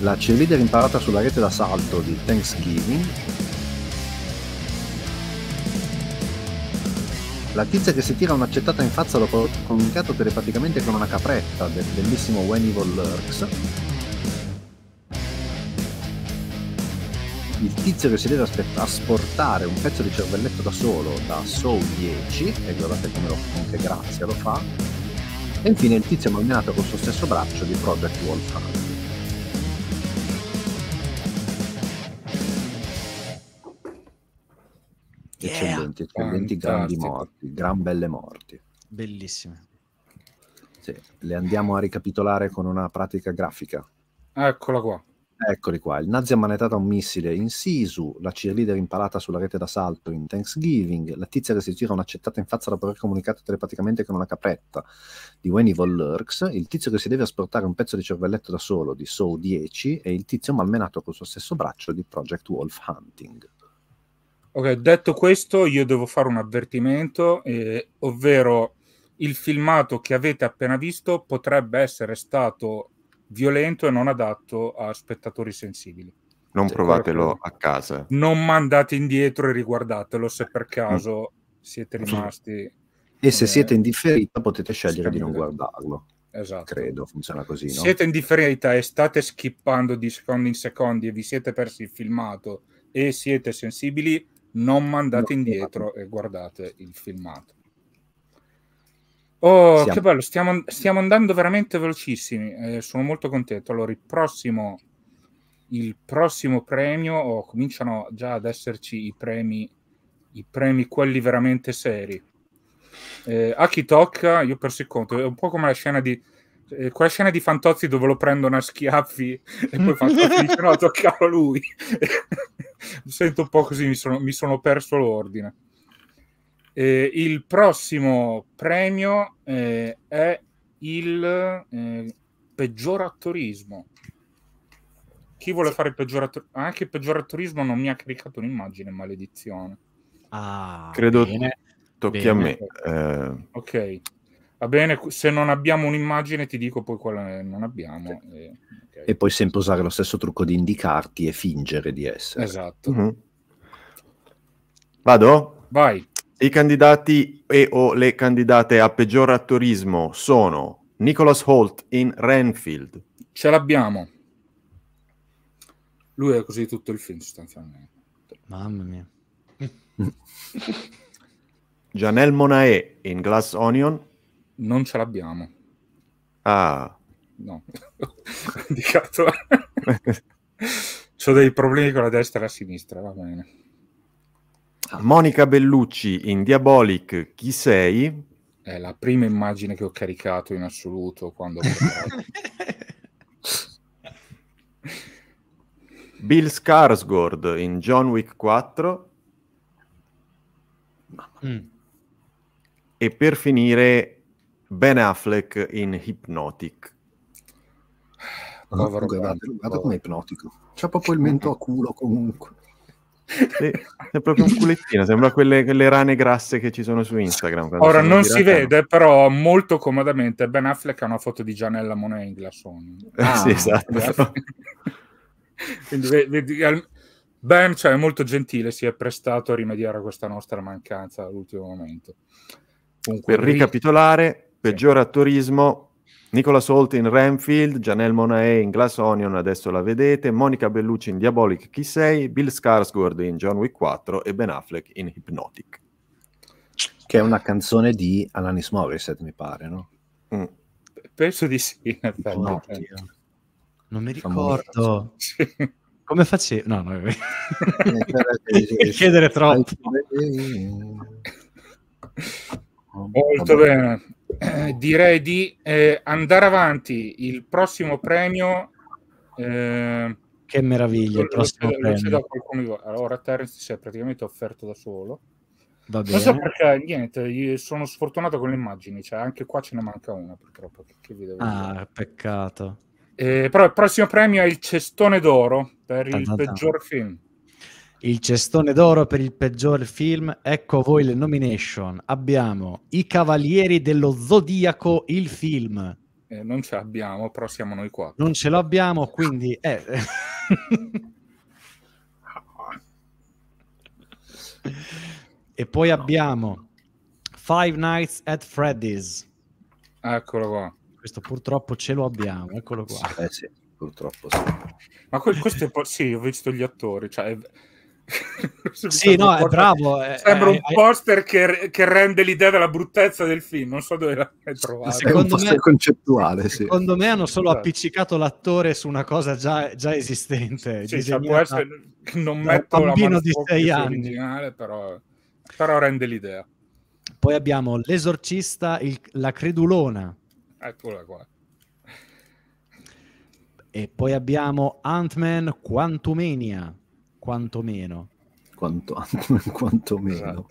La cheerleader imparata sulla rete d'assalto di Thanksgiving. La tizia che si tira un'accettata in faccia dopo aver comunicato telepaticamente con una capretta del bellissimo When Evil Lurks. il tizio che si deve asportare un pezzo di cervelletto da solo da Soul 10 e guardate come lo, con che grazia lo fa e infine il tizio malmenato col suo stesso braccio di Project Wolfram eccellenti, eccellenti Fantastico. grandi morti gran belle morti bellissime sì, le andiamo a ricapitolare con una pratica grafica eccola qua Eccoli qua, il nazi ha manettato un missile in Sisu, la cheerleader impalata sulla rete d'assalto in Thanksgiving, la tizia che si gira un'accettata in faccia dopo aver comunicato telepaticamente con una capretta di When Evil Lurks, il tizio che si deve asportare un pezzo di cervelletto da solo di Soul 10 e il tizio malmenato col suo stesso braccio di Project Wolf Hunting. Ok, detto questo io devo fare un avvertimento, eh, ovvero il filmato che avete appena visto potrebbe essere stato violento e non adatto a spettatori sensibili. Non provatelo a casa. Non mandate indietro e riguardatelo se per mm. caso siete rimasti. E se eh, siete in potete scegliere di non guardarlo. Esatto. Credo funziona così. No? Siete in e state skippando di secondi in secondi e vi siete persi il filmato e siete sensibili, non mandate no, indietro no. e guardate il filmato. Oh, siamo. che bello, stiamo, stiamo, andando veramente velocissimi. Eh, sono molto contento. Allora, il prossimo, il prossimo premio, oh, cominciano già ad esserci i premi, i premi quelli veramente seri. Eh, a chi tocca, io per il conto, è un po' come la scena di eh, quella scena di Fantozzi dove lo prendono a schiaffi e poi Fantozzi dice no, toccava lui. mi sento un po' così, mi sono, mi sono perso l'ordine. Eh, il prossimo premio eh, è il eh, peggior attorismo. Chi vuole fare il peggior attorismo? Anche il peggior attorismo non mi ha caricato un'immagine, maledizione. Ah, Credo bene. tocchi bene. a me. Eh. Ok. Va bene, se non abbiamo un'immagine ti dico poi quale non abbiamo. Sì. Eh, e, okay. e, poi sempre usare lo stesso trucco di indicarti e fingere di essere. Esatto. Mm-hmm. Vado? Vai. I candidati e o le candidate a peggior attorismo sono Nicholas Holt in Renfield. Ce l'abbiamo. Lui è così tutto il film sostanzialmente. Mamma mia. Janelle Monae in Glass Onion. Non ce l'abbiamo. Ah. No. Indicato. Ho dei problemi con la destra e la sinistra, va bene. Ah. Monica Bellucci in Diabolic, chi sei? È la prima immagine che ho caricato in assoluto quando... Bill Skarsgård in John Wick 4. Mm. E per finire Ben Affleck in Hypnotic. Povero oh, guardate, guarda come ipnotico. C'ha proprio il mento a culo comunque. Sì, è proprio un culettino, sembra quelle, quelle, rane grasse che ci sono su Instagram. Ora non si vede, però molto comodamente Ben Affleck ha una foto di Gianella Monet in glassoni. Ah, sì, esatto. Quindi, vedi, Ben cioè, è molto gentile, si è prestato a rimediare a questa nostra mancanza all'ultimo momento. Comunque, per ricapitolare, peggiore attorismo, Nicola Solt in Renfield, Janelle Monae in Glass Onion, adesso la vedete, Monica Bellucci in Diabolic Chi sei, Bill Skarsgård in John Wick 4 e Ben Affleck in Hypnotic. Che è una canzone di Alanis Morissette, mi pare, no? Mm. Penso di sì, in effetti. No, non mi ricordo. Sì. Come facevo? No, no. Eh, chiedere troppo. Molto bene. Eh, direi di eh, andare avanti. Il prossimo premio... Eh, che meraviglia, il prossimo lo premio. Allora Terence si è praticamente offerto da solo. Va bene. Non so perché, niente, sono sfortunato con le immagini, cioè anche qua ce ne manca una purtroppo. Che vi devo ah, dire. peccato. Eh, però il prossimo premio è il Cestone d'Oro per il Tantantà. peggior film. Il cestone d'oro per il peggior film, ecco a voi le nomination. Abbiamo I Cavalieri dello Zodiaco, il film. Eh, non ce l'abbiamo, però siamo noi qua. Non ce l'abbiamo, quindi... Eh. e poi abbiamo Five Nights at Freddy's. Eccolo qua. Questo purtroppo ce lo abbiamo, eccolo qua. Eh sì, purtroppo sì. Ma que- questo è... Po- sì, ho visto gli attori, cioè... È- sì, no, è bravo. Sembra è, un poster che, che, rende l'idea della bruttezza del film, non so dove l'hai trovato. Secondo me, concettuale, secondo me hanno solo esatto. appiccicato l'attore su una cosa già, già esistente. Sì, cioè, può essere, non metto un bambino di 6 anni. Originale, però, però rende l'idea. Poi abbiamo l'esorcista, il, la credulona. Eccola qua. E poi abbiamo Ant-Man Quantumania quantomeno. Quanto, quantomeno. Esatto.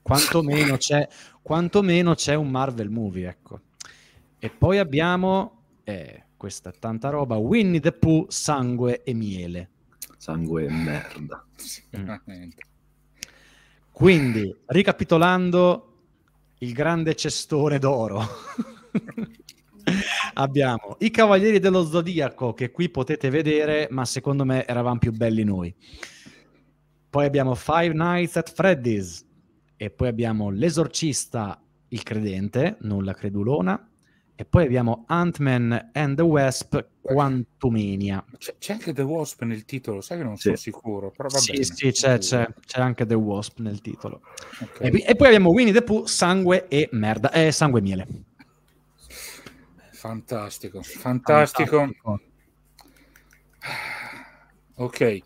Quantomeno c'è, quantomeno c'è un Marvel movie, ecco. E poi abbiamo, eh, questa tanta roba, Winnie the Pooh, sangue e miele. Sangue e merda. Quindi, ricapitolando, il grande cestone d'oro. Abbiamo i Cavalieri dello Zodiaco che qui potete vedere, ma secondo me eravamo più belli noi. Poi abbiamo Five Nights at Freddy's e poi abbiamo L'esorcista, il credente, nulla credulona. E poi abbiamo Ant-Man and the Wasp Quantumania. C'è, c'è anche The Wasp nel titolo, sai che non sì. sono sicuro, però va sì, bene. Sì, c'è, c'è, c'è, anche The Wasp nel titolo. Okay. E, e, poi abbiamo Winnie the Pooh, Sangue e Merda, eh, Sangue e Miele. Fantastico, fantastico. Ok,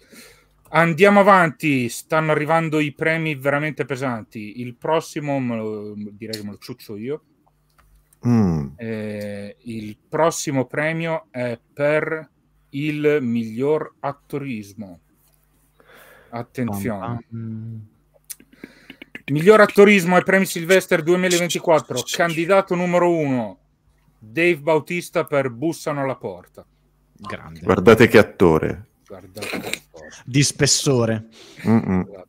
andiamo avanti. Stanno arrivando i premi veramente pesanti. Il prossimo, lo, direi che me lo ciuccio io. Mm. Eh, il prossimo premio è per il miglior attorismo. Attenzione. Miglior attorismo ai premi Silvester 2024, candidato numero uno Dave Bautista per Bussano alla porta. Grande. Guardate che attore. Guardate che di spessore. Esatto.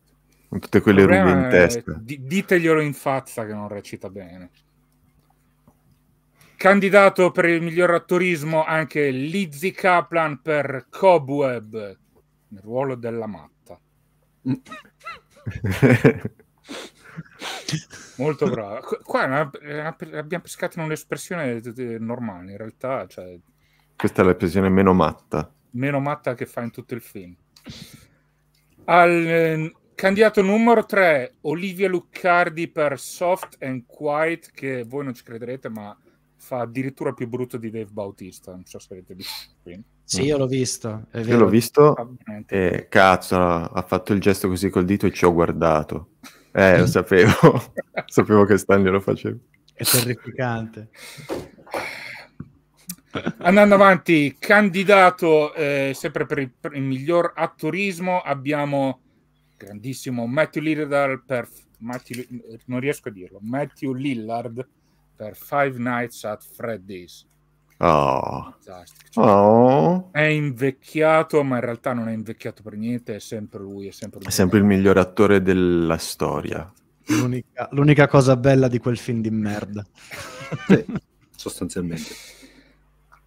Con tutte quelle rughe in testa. Di- diteglielo in faccia che non recita bene. Candidato per il miglior attorismo anche Lizzie Kaplan per Cobweb, il ruolo della matta. Molto brava. Qua una, una, abbiamo pescato in un'espressione eh, normale, in realtà. Cioè... Questa è l'espressione meno matta. Meno matta che fa in tutto il film. Al, eh, candidato numero 3, Olivia Luccardi per Soft and Quiet, che voi non ci crederete, ma fa addirittura più brutto di Dave Bautista. Non so se avete visto qui. Sì, io l'ho visto. Io l'ho visto ah, e cazzo, ha fatto il gesto così col dito e ci ho guardato. Eh, lo sapevo. sapevo che Stanley lo faceva. È terrificante. Andando avanti, candidato eh, sempre per il, per il, miglior attorismo abbiamo grandissimo Matthew Lillard per Matthew, non riesco a dirlo, Matthew Lillard per Five Nights at Freddy's. Oh. Cioè, oh. È invecchiato, ma in realtà non è invecchiato per niente, è sempre lui. È sempre, lui. È sempre il miglior attore della storia. L'unica, l'unica, cosa bella di quel film di merda. sì, sostanzialmente.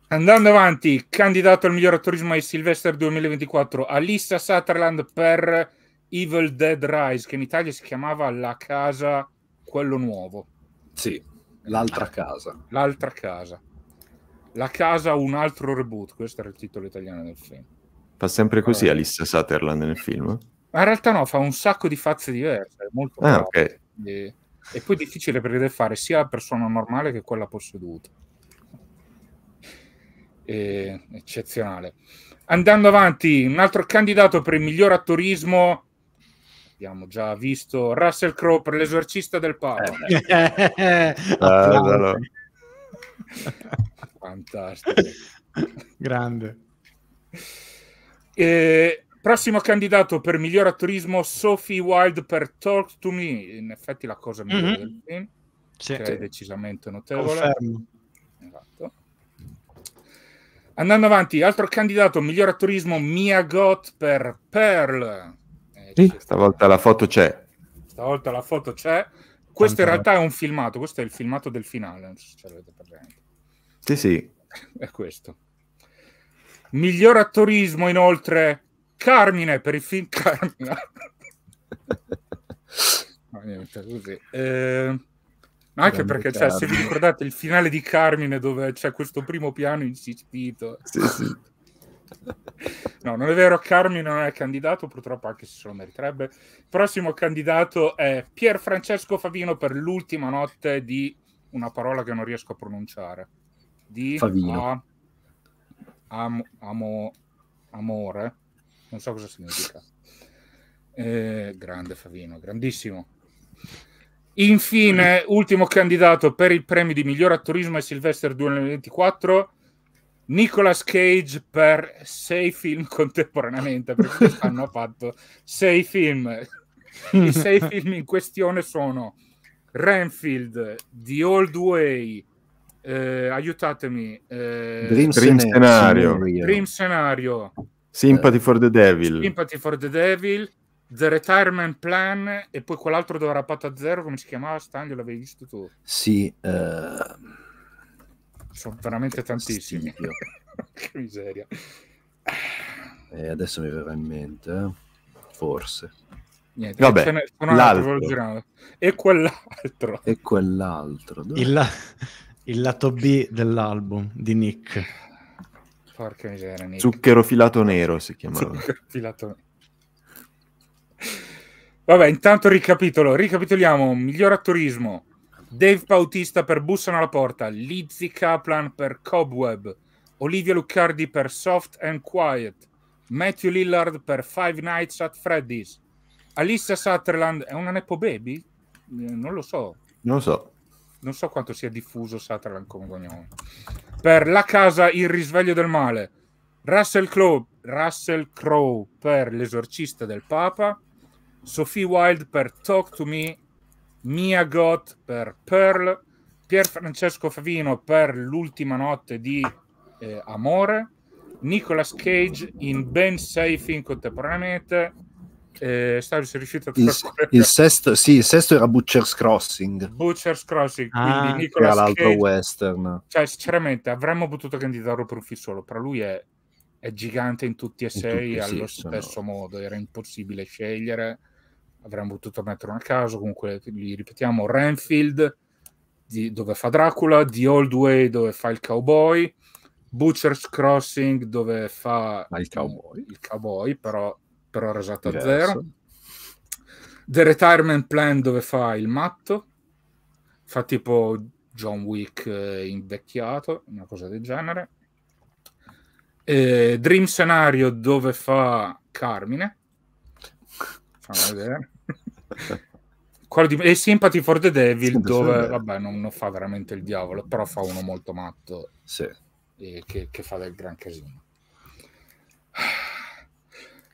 Andando avanti, candidato al miglior attorismo ai Sylvester 2024, Alissa Sutherland per Evil Dead Rise, che in Italia si chiamava La Casa Quello Nuovo. Sì, l'altra casa. L'altra casa. La casa un altro reboot, questo era il titolo italiano del film. Fa sempre così allora. Alice Sutherland nel film? Ma in realtà no, fa un sacco di fazze diverse, è molto ah, bravo, e, e poi è difficile perché deve fare sia la persona normale che quella posseduta. E, eccezionale. Andando avanti, un altro candidato per il miglior attorismo abbiamo già visto Russell Crowe per l'esorcista del Papa. Eh, eh, eh, Fantastico. Grande. E, prossimo candidato per miglior attorismo, Sophie Wild per Talk to Me. In effetti la cosa migliore mm-hmm. del film, sì, che è decisamente notevole. Confermo. Esatto. Andando avanti, altro candidato, miglior attorismo, Mia Gott per Pearl. Eh, sì, stavolta la foto c'è. Stavolta la foto c'è. Questo Quanto in realtà è un filmato, questo è il filmato del finale, non so se ce l'avete presente. Sì, sì. È questo. Miglior attorismo inoltre Carmine per il film Carmine. no, niente, così. Eh, anche perché, cioè, se vi ricordate il finale di Carmine dove c'è questo primo piano insistito. Sì, sì. No, non è vero, Carmine non è candidato, purtroppo anche se se lo meriterebbe. Il prossimo candidato è Pier Francesco Favino per l'ultima notte di una parola che non riesco a pronunciare di Favino. A, ah, am, amo, amore, non so cosa significa. Eh, grande Favino, grandissimo. Infine, ultimo candidato per il premio di miglior attorismo e Sylvester 2024, Nicolas Cage per sei film contemporaneamente, perché hanno fatto sei film. I sei film in questione sono Renfield, The Old Way, eh, aiutatemi. Eh, Dream, Dream Scenario. scenario. Dream Scenario. Sympathy for the Devil. Sympathy for the Devil. The Retirement Plan e poi quell'altro dove era Pata Zero, come si chiamava Stanlio? L'avevi visto tu? Sì. Uh... Sono veramente tantissimi. che miseria. Eh, adesso mi verrà in mente, eh, forse. Niente, Vabbè, ne, l'altro. E quell'altro. E quell'altro. Il, Il lato B dell'album di Nick. Porca miseria, Nick. Zucchero filato nero si chiamava. Zucchero filato nero. Vabbè, intanto ricapitolo. Ricapitoliamo. Miglior attorismo. Dave Bautista per Bussano alla porta. Lizzie Kaplan per Cobweb. Olivia Lucardi per Soft and Quiet. Matthew Lillard per Five Nights at Freddy's. Alissa Sutherland è una Nepo Baby? Eh, non lo so. Non lo so non so quanto sia diffuso Sutherland come cognome. Per La casa, il risveglio del male. Russell Crowe, Russell Crowe per L'esorcista del Papa. Sophie Wilde per Talk to Me. Mia Gott per Pearl. Pier Francesco Favino per L'ultima notte di eh, Amore. Nicolas Cage in ben sei film contemporaneamente eh, Stiles è riuscito a il, il, sesto, sì, il sesto era Butcher's Crossing. Butcher's Crossing, ah, quindi Nicolas era l'altro Cage. western. Cioè, sinceramente, avremmo potuto candidarlo per un film solo, però lui è, è gigante in tutti e in sei tutti, allo sì, stesso no. modo, era impossibile scegliere. Avremmo potuto mettere a caso, comunque li ripetiamo, Renfield di, dove fa Dracula, The Old Way dove fa il cowboy, Butcher's Crossing dove fa il cowboy, il cowboy però però rasata a zero. The Retirement Plan dove fa il matto, fa tipo John Wick eh, invecchiato, una cosa del genere. Eh, Dream Scenario dove fa Carmine, fammi vedere. E Sympathy for the Devil Sympathy dove, the... vabbè, non, non, fa veramente il diavolo, però fa uno molto matto sì. e che, che fa del gran casino.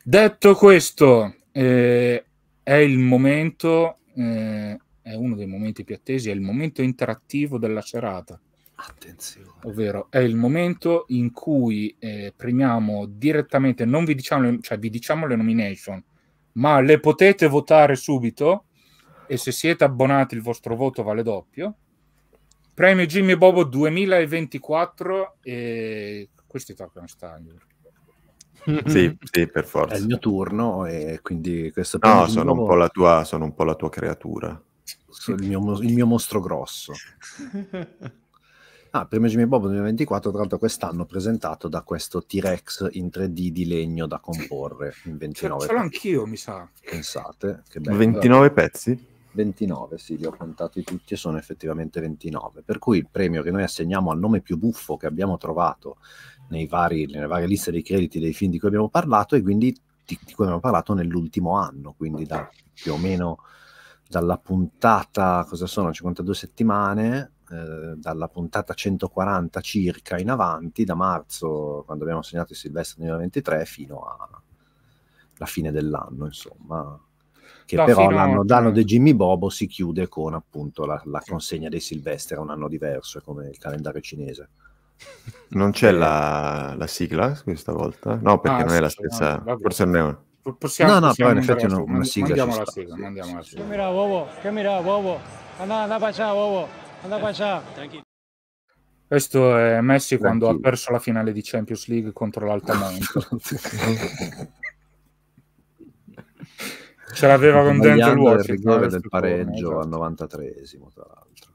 Detto questo, eh, è il momento, eh, è uno dei momenti più attesi, è il momento interattivo della serata. Attenzione. Ovvero è il momento in cui eh, premiamo direttamente, non vi diciamo, le, cioè vi diciamo le nomination, ma le potete votare subito e se siete abbonati il vostro voto vale doppio. Premio Jimmy Bobo 2024 e questo è Tokyo Stagno. Sì, sì, per forza. È il mio turno e quindi questo... No, sono un, po la tua, sono un po' la tua creatura. Il mio, il mio mostro grosso. Ah, Premio Jimmy Bob 2024, tra l'altro quest'anno presentato da questo T-Rex in 3D di legno da comporre in 29 Ce l'ho anch'io, mi sa. Pensate, che bello. 29 pezzi? 29, sì, li ho contati tutti e sono effettivamente 29. Per cui il premio che noi assegniamo al nome più buffo che abbiamo trovato nei vari, nelle varie liste dei crediti dei film di cui abbiamo parlato e quindi di, di, cui abbiamo parlato nell'ultimo anno, quindi da più o meno dalla puntata, cosa sono, 52 settimane, eh, dalla puntata 140 circa in avanti, da marzo, quando abbiamo segnato il Silvestre 2023, fino alla fine dell'anno, insomma. Che no, però l'anno, a... di Jimmy Bobo si chiude con appunto la, la consegna dei Silvestri a un anno diverso, come il calendario cinese. Non c'è eh. la, la, sigla questa volta? No, perché ah, non è la stessa. No, Forse non è una. Possiamo, no, no, possiamo però in effetti una, una sigla. Andiamo alla sigla, mandiamo la sigla. Camera, uovo, camera, uovo. Andiamo a baciare, uovo. Andà, bacia. Eh, questo è Messi quando ha perso la finale di Champions League contro l'Altamonte. Ce l'aveva con dentro il Washington. Il rigore del pareggio eh, al 93esimo, esatto. tra l'altro.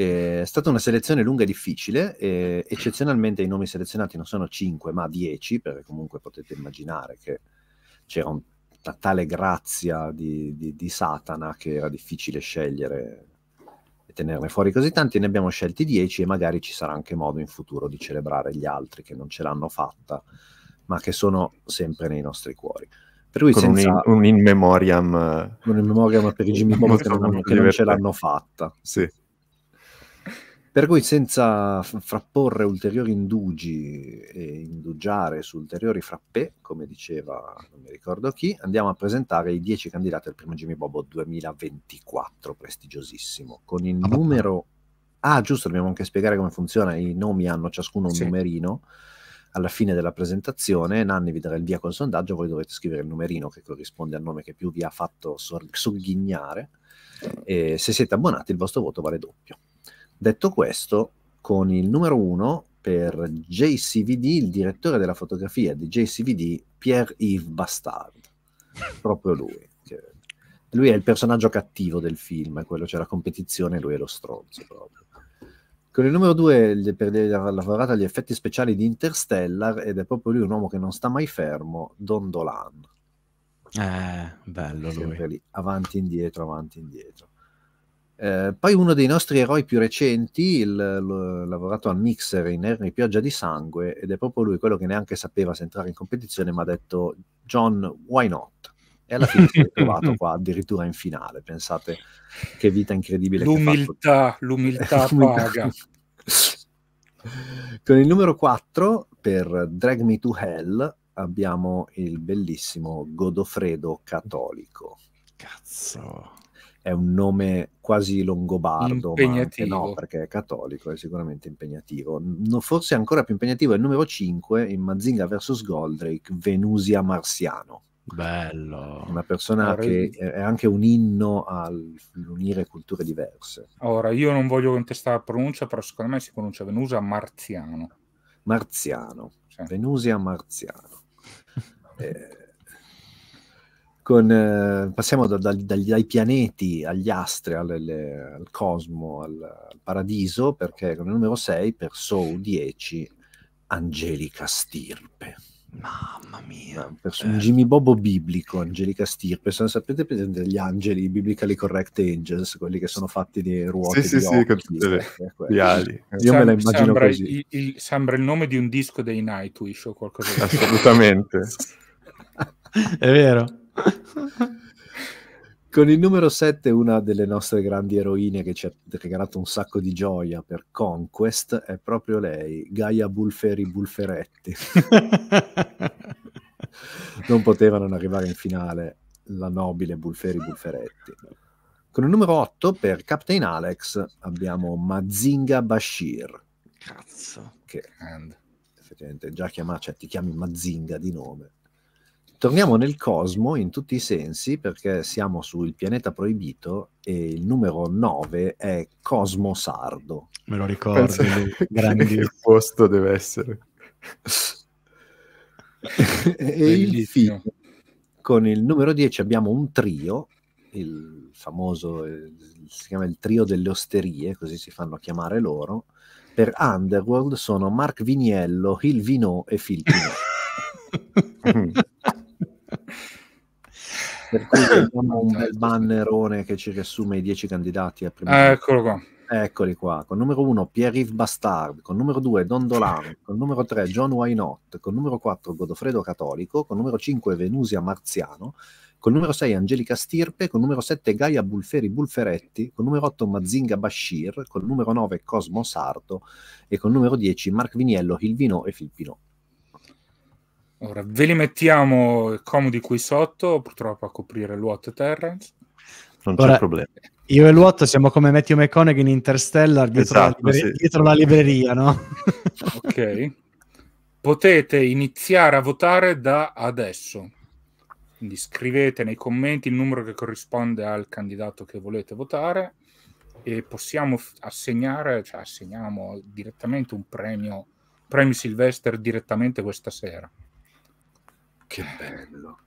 Eh, è stata una selezione lunga e difficile, eh, eccezionalmente i nomi selezionati non sono 5 ma 10, perché comunque potete immaginare che c'era un, una tale grazia di, di, di Satana che era difficile scegliere e tenerne fuori così tanti, ne abbiamo scelti 10 e magari ci sarà anche modo in futuro di celebrare gli altri che non ce l'hanno fatta, ma che sono sempre nei nostri cuori. Per cui senza... un, in, un in memoriam. Eh, un in memoriam per i Jimmy Bob che, non, che non ce l'hanno fatta. Sì. Per cui senza frapporre ulteriori indugi e indugiare su ulteriori frappè, come diceva non mi ricordo chi, andiamo a presentare i 10 candidati al primo Jimmy Bobo 2024, prestigiosissimo, con il numero... Ah giusto, dobbiamo anche spiegare come funziona, i nomi hanno ciascuno un sì. numerino alla fine della presentazione Nanni vi darà il via col sondaggio, voi dovete scrivere il numerino che corrisponde al nome che più vi ha fatto sogghignare e se siete abbonati il vostro voto vale doppio. Detto questo, con il numero uno per JCVD, il direttore della fotografia di JCVD, Pierre-Yves Bastard, proprio lui. Lui è il personaggio cattivo del film, quello c'è la competizione, lui è lo stronzo proprio. Con il numero due per aver lavorato agli effetti speciali di Interstellar ed è proprio lui un uomo che non sta mai fermo, Don Dolan. Eh, bello Sempre lui. Lì, avanti e indietro, avanti e indietro. Eh, poi uno dei nostri eroi più recenti, il, l- lavorato al mixer in Henry Pioggia di Sangue, ed è proprio lui quello che neanche sapeva se entrare in competizione, mi ha detto John, why not? E alla fine si è trovato qua addirittura in finale, pensate che vita incredibile. L'umiltà, l'umiltà paga. Con il numero 4 per Drag Me to Hell abbiamo il bellissimo Godofredo Cattolico. Cazzo è un nome quasi longobardo, impegnativo. no, perché è cattolico, è sicuramente impegnativo. No, forse ancora più impegnativo è il numero 5 in Mazinga vs. Goldrake, Venusia Marziano. Bello. Una persona Ora, che è anche un inno all'unire culture diverse. Ora, io non voglio contestare la pronuncia, però secondo me si pronuncia Venusa Marziano. Marziano. Sì. Venusia Marziano. eh, con, eh, passiamo da, da, dagli, dai pianeti agli astri, alle, le, al cosmo, al, al, paradiso, perché con il numero 6 per Soul 10 Angelica Stirpe. Mamma mia. un eh. Jimmy Bobo biblico, Angelica Stirpe. Se non sapete, presente gli angeli, biblically correct angels, quelli che sono fatti di ruote sì, di sì, occhi, sì, le... Eh, gli ali. Io sembra, me la immagino sembra così. Il, il, sembra il nome di un disco dei Nightwish o qualcosa di Assolutamente. È vero. Con il numero 7, una delle nostre grandi eroine che ci ha regalato un sacco di gioia per Conquest è proprio lei, Gaia Bulferi Bulferetti. non poteva non arrivare in finale la nobile Bulferi Bulferetti. Con il numero 8 per Captain Alex abbiamo Mazinga Bashir. Cazzo. Che And. effettivamente già chiamace, cioè ti chiami Mazinga di nome. Torniamo nel cosmo in tutti i sensi perché siamo sul pianeta proibito e il numero 9 è Cosmo Sardo. Me lo ricordo, Penso grandi... che posto deve essere. e infine, con il numero 10 abbiamo un trio, il famoso, eh, si chiama il trio delle osterie, così si fanno chiamare loro. Per Underworld sono Mark Vignello, Il Vino e Phil Pinot. Per cui abbiamo un bel bannerone che ci riassume i dieci candidati al primo. Eh, eccolo qua. Eccoli qua, con numero 1 Pierre-Yves Bastard, con numero 2 Don Dolan, con numero 3 John Wynot, con numero 4 Godofredo Catolico, con numero 5 Venusia Marziano, con numero 6 Angelica Stirpe, con numero 7 Gaia Bulferi Bulferetti, con numero 8 Mazinga Bashir, con numero 9 Cosmo Sardo e con numero 10 Marc Viniello, Hilvino e Filippino Ora ve li mettiamo comodi qui sotto, purtroppo a coprire Luot e Terrence. Non c'è Ora, problema. Io e Luot siamo come Matthew McConaughey in Interstellar dietro, esatto, la, libreria, sì. dietro la libreria, no? ok. Potete iniziare a votare da adesso. Quindi scrivete nei commenti il numero che corrisponde al candidato che volete votare e possiamo assegnare, cioè assegniamo direttamente un premio, premio Silvester direttamente questa sera. Che bello.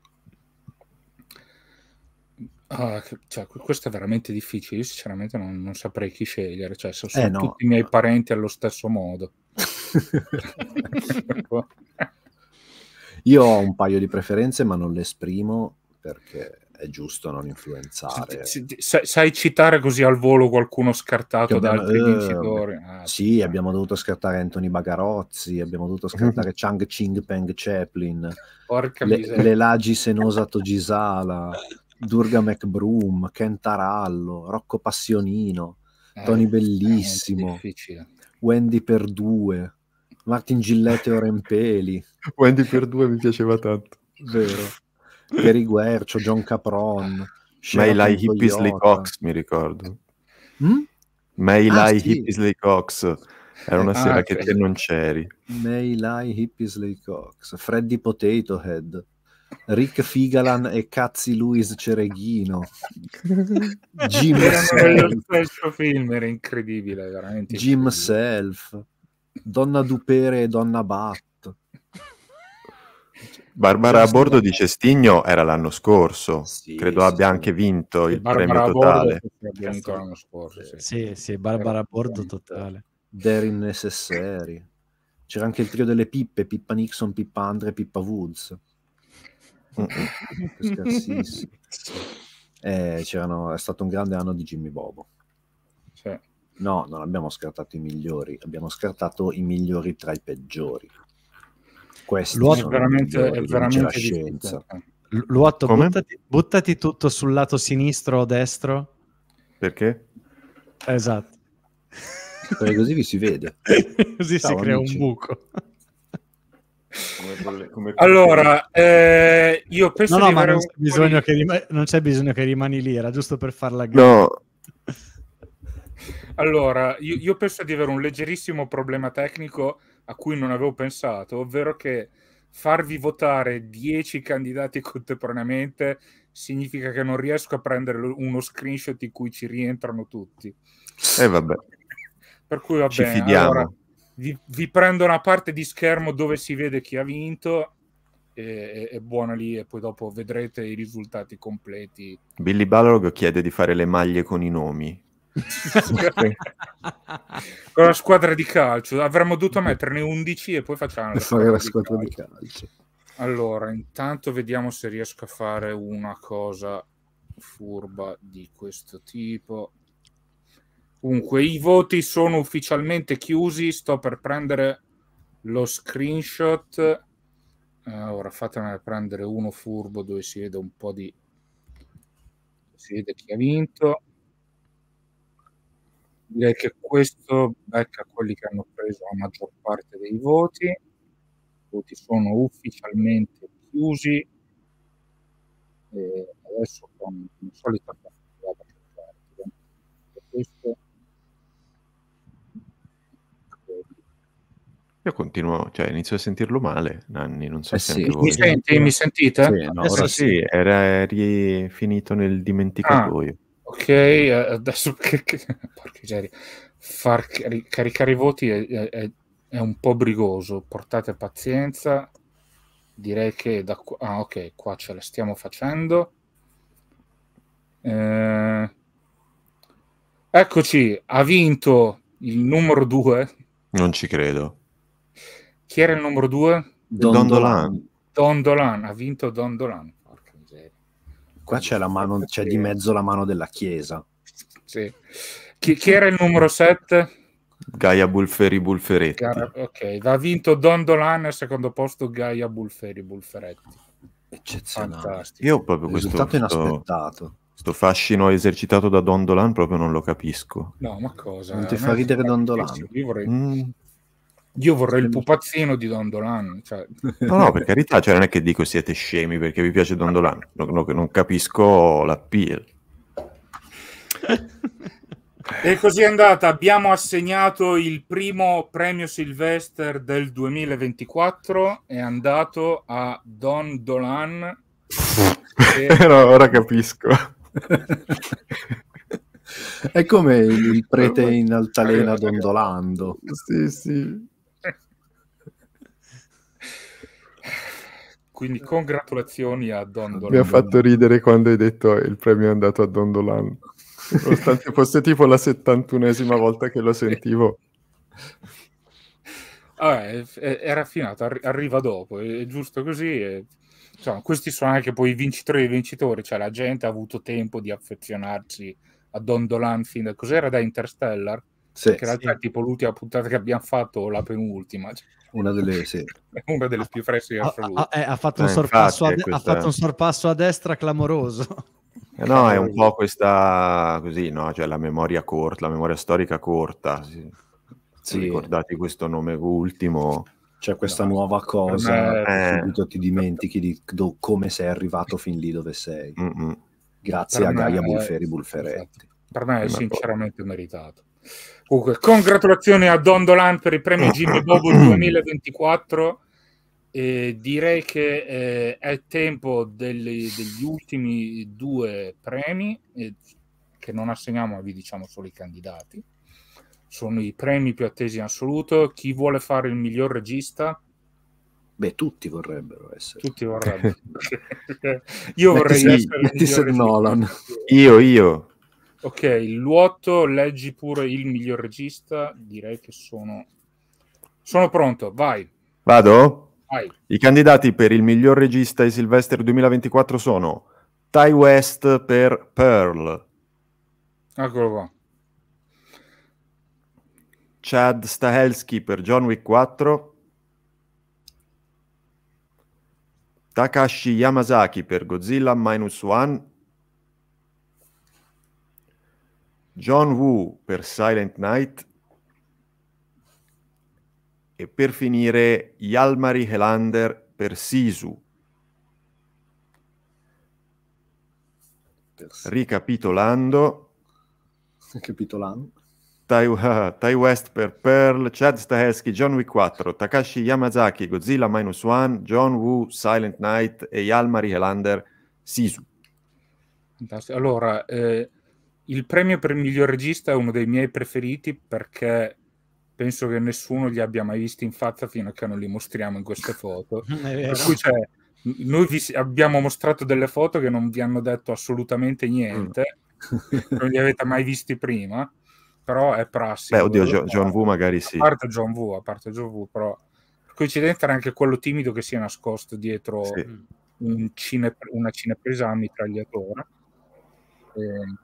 Ah, cioè, questo è veramente difficile. Io sinceramente non, non saprei chi scegliere. Cioè, sono eh no. tutti i miei parenti allo stesso modo. Io ho un paio di preferenze, ma non le esprimo perché è giusto non influenzare. Sai, sai, citare così al volo qualcuno scartato abbiamo, da altri uh, vincitori? Ah, sì, sì, abbiamo dovuto scartare Anthony Bagarozzi, abbiamo dovuto scartare Chang Ching Peng Chaplin, Porca le, Lelagi Senosa Togisala, Durga McBroom, Kentarallo, Rocco Passionino, eh, Tony Bellissimo, Wendy per due, Martin Gillette e Orempeli. Wendy per due mi piaceva tanto. Vero. Gary Guercio, John Capron. Lai Hippisley Cox, mi ricordo. Mm? Maylai ah, sì. Hippisley Cox. Era una ah, sera okay. che te non c'eri. Lai Hippisley Cox, Freddy Potato Head. Rick Figalan e Cazzi Luis Cereghino. Jim Self. film era incredibile, veramente. Jim Self, Donna Dupere e Donna Bat. Barbara a bordo di Cestigno era l'anno scorso, sì, credo sì, abbia anche vinto il Barbara premio totale. Vinto l'anno scorso, sì. sì, sì, Barbara a bordo totale. Derin necessari. C'era anche il trio delle pippe, Pippa Nixon, Pippa Andre, Pippa Woods. Scarsissimo. Eh, è stato un grande anno di Jimmy Bobo. Cioè. No, non abbiamo scartato i migliori, abbiamo scartato i migliori tra i peggiori. Questo L'uotto è veramente, è veramente scienza. L'uotto, buttati, buttati tutto sul lato sinistro o destro. Perché? Esatto. Perché così vi si vede. così Ciao, si crea amici. un buco. Come come allora, eh, io penso no, no, ma non, c'è bisogno che rim- non c'è bisogno che rimani lì, era giusto per farla No. allora, io, io penso di avere un leggerissimo problema tecnico a cui non avevo pensato, ovvero che farvi votare 10 candidati contemporaneamente significa che non riesco a prendere uno screenshot in cui ci rientrano tutti. E eh, vabbè. Per cui va ci bene, allora, vi, vi, prendo una parte di schermo dove si vede chi ha vinto e, e, buona lì e poi dopo vedrete i risultati completi. Billy Balrog chiede di fare le maglie con i nomi, con la squadra di calcio avremmo dovuto metterne 11 e poi facciamo la squadra, la squadra di, calcio. di calcio allora intanto vediamo se riesco a fare una cosa furba di questo tipo comunque i voti sono ufficialmente chiusi sto per prendere lo screenshot allora eh, fatemi prendere uno furbo dove si vede un po' di si vede chi ha vinto direi che questo becca quelli che hanno preso la maggior parte dei voti. I voti sono ufficialmente chiusi. E adesso con la solita vado a questo. Io continuo, cioè inizio a sentirlo male, Nanni, non so eh se sì. anche voi. Mi senti, mi sentite? Sì, no, eh sì. sì, era rifinito nel dimenticatoio. Ah Ok, eh, adesso che, che, porca miseria, far caricare i voti è, è, è, un po' brigoso, portate pazienza, direi che da qua, ah ok, qua ce la stiamo facendo. Eh, eccoci, ha vinto il numero 2. Non ci credo. Chi era il numero 2? Don, Don Dolan. Dolan. Don Dolan, ha vinto Don Dolan. Qua c'è, la mano, c'è di mezzo la mano della Chiesa. Sì. Chi, chi era il numero 7? Gaia Bulferi Bulferetti. ok, va vinto Don Dolan al secondo posto Gaia Bulferi Bulferetti. Eccezionale. Fantastico. Io proprio questo... Risultato inaspettato. Questo fascino esercitato da Don Dolan proprio non lo capisco. No, ma cosa? Non ti fa ridere Don Dolan? Io vorrei... Mm. Io vorrei il pupazzino di Don Dolan. Cioè. No, no, per carità, cioè non è che dico siete scemi perché vi piace Don Dolan, no, no, non capisco l'appeal. E così è andata. Abbiamo assegnato il primo premio Sylvester del 2024. È andato a Don Dolan. e... no, ora capisco. è come il prete in altalena dondolando. Sì, sì. Quindi congratulazioni a Don Dolan. Mi ha fatto ridere quando hai detto il premio è andato a Don Dolan. Nonostante fosse tipo la settantunesima volta che lo sentivo. Ah, è, è, è, raffinato, arriva dopo, è, è giusto così. È... Insomma, questi sono anche poi i vincitori e i vincitori, cioè la gente ha avuto tempo di affezionarsi a Don Dolan fin da cos'era da Interstellar? Sì, che in realtà sì. è tipo l'ultima puntata che abbiamo fatto o la penultima. Cioè una delle, sì. una delle più fresche ha, ha, eh, ha, fatto, eh, un infatti, a, eh, questa... ha fatto un sorpasso a destra clamoroso. Eh no, è un po' questa così, no? Cioè la memoria corta, la memoria storica corta. Sì. Sì. Ricordati questo nome ultimo. C'è questa no. nuova cosa, me... Eh, subito ti dimentichi di do, come sei arrivato fin lì dove sei. Mm-mm. Grazie per a Gaia Bulferi esatto. Bulferetti. Esatto. Per me è sinceramente meritato. Comunque, congratulazioni a Don Dolan per il premio Jimmy Bobo 2024. Eh, direi che eh, è tempo degli, degli ultimi due premi eh, che non assegniamo, ma vi diciamo solo i candidati. Sono i premi più attesi in assoluto. Chi vuole fare il miglior regista? Beh, tutti vorrebbero essere. Tutti vorrebbero. io vorrei metti, essere. Metti Nolan. Io, io. Ok, luoto, leggi pure il miglior regista, direi che sono... Sono pronto, vai. Vado? Vai. I candidati per il miglior regista di Sylvester 2024 sono Ty West per Pearl. Eccolo qua. Chad Stahelski per John Wick 4. Takashi Yamazaki per Godzilla Minus One. John Woo per Silent Night e per finire Yalmari Helander per Sisu. Ricapitolando, Ricapitolando. Tai, uh, West per Pearl, Chad Stahelski, John Wick 4, Takashi Yamazaki, Godzilla Minus One, John Woo, Silent Night e Yalmari Helander, Sisu. Allora, eh, il premio per il miglior regista è uno dei miei preferiti perché penso che nessuno li abbia mai visti in faccia fino a che non li mostriamo in queste foto. per cui cioè, noi vi abbiamo mostrato delle foto che non vi hanno detto assolutamente niente, mm. non li avete mai visti prima, però è prassi. Beh, oddio, John, John Woo magari sì. A parte John Woo, a parte John Woo, però... Per cui ci anche quello timido che si è nascosto dietro sì. un cine, una cinepresa mitragliatora. E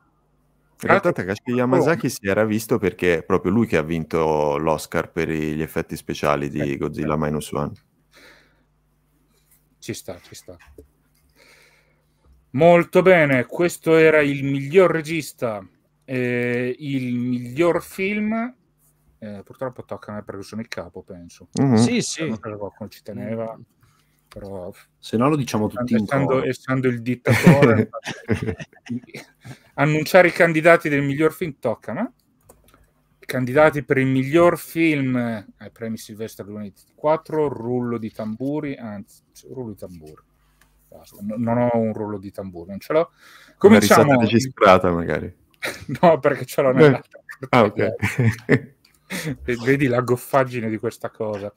in ah, realtà Takashi oh. Yamazaki si era visto perché è proprio lui che ha vinto l'Oscar per gli effetti speciali di ecco, Godzilla certo. Minus One. Ci sta, ci sta. Molto bene, questo era il miglior regista, eh, il miglior film. Eh, purtroppo tocca a me perché sono il capo, penso. Mm-hmm. Sì, sì. Ci teneva. Mm-hmm però... Se no lo diciamo tutti essendo, essendo il dittatore... annunciare i candidati del miglior film tocca, ma... Candidati per il miglior film eh, ai premi Silvestre 2024, rullo di tamburi, anzi, rullo di tamburi. Basta, non ho un rullo di tamburi, non ce l'ho. Cominciamo... Una registrata magari. no, perché ce l'ho nell'altra. Ah, ok. Vedi la goffaggine di questa cosa.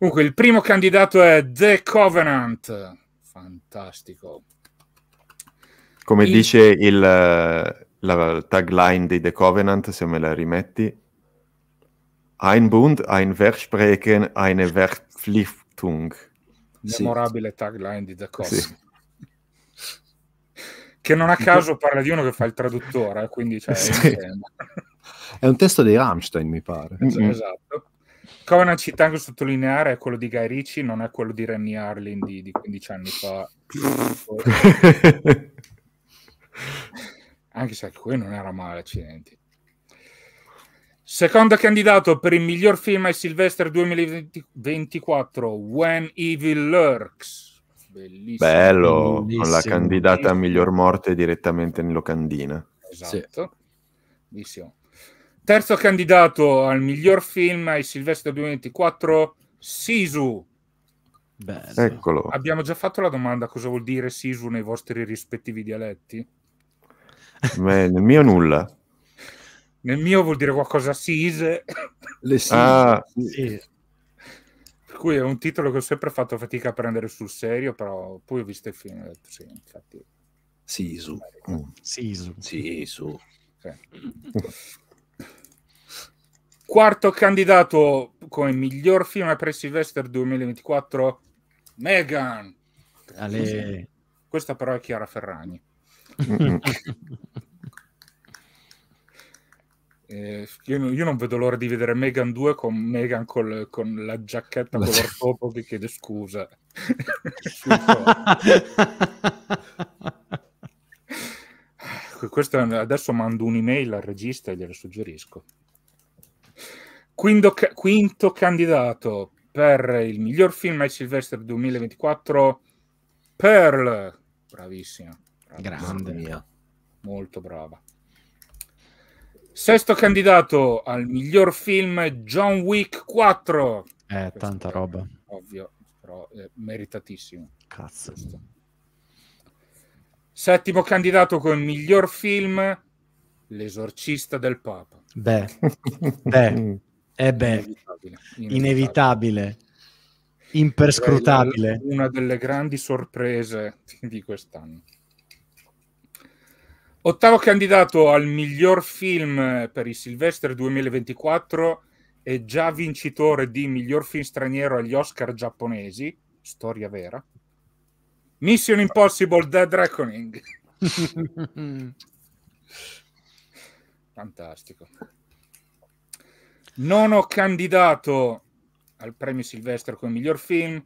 Comunque, il primo candidato è The Covenant. Fantastico. Come il... dice il, la tagline di The Covenant, se me la rimetti, Ein Bund, ein Versprechen, eine Verpflichtung. Memorabile sì. tagline di The Covenant. Sì. Che non a caso parla di uno che fa il traduttore, quindi cioè, sì. è, un testo dei Rammstein, mi pare. Esatto. esatto. Covenant ci tengo a sottolineare è quello di Guy Ricci, non è quello di Renny Harlin di, di 15 anni fa. Anche se quello non era male, accidenti. Secondo candidato per il miglior film è Sylvester 2024, When Evil Lurks. Bellissimo. Bello, bellissimo. con la candidata a miglior morte direttamente in locandina. Esatto. Sì. Bellissimo. Terzo candidato al miglior film è Silvestre 2024, Sisu. Bello. Eccolo. Abbiamo già fatto la domanda cosa vuol dire Sisu nei vostri rispettivi dialetti? Beh, nel mio nulla. Nel mio vuol dire qualcosa Sise. Le Sise. Ah. Sì. Per cui è un titolo che ho sempre fatto fatica a prendere sul serio, però poi ho visto il film e ho detto sì, infatti. Sisu. Sisu. Sisu. Sì. Quarto candidato come miglior film per Sylvester 2024, Megan. Ale... Questa però è Chiara Ferragni. eh, io, io, non vedo l'ora di vedere Megan 2 con Megan col, con la giacchetta color topo che chiede scusa. Ah, Questo, adesso mando un'email al regista e glielo suggerisco. Quinto, quinto, candidato per il miglior film a Silvestre 2024, Pearl. Bravissima. Grande. Mia. Molto brava. Sesto candidato al miglior film John Wick 4. Eh, tanta è, roba. Ovvio, però è eh, meritatissimo. Cazzo. Questo. Settimo candidato con miglior film L'esorcista del Papa. Beh, beh. Eh beh, inevitabile. inevitabile. inevitabile imperscrutabile. Una delle grandi sorprese di quest'anno. Ottavo candidato al miglior film per il Silvestre 2024 e già vincitore di miglior film straniero agli Oscar giapponesi, storia vera. Mission Impossible Dead Reckoning. Fantastico. Nono candidato al premio Silvestro come miglior film,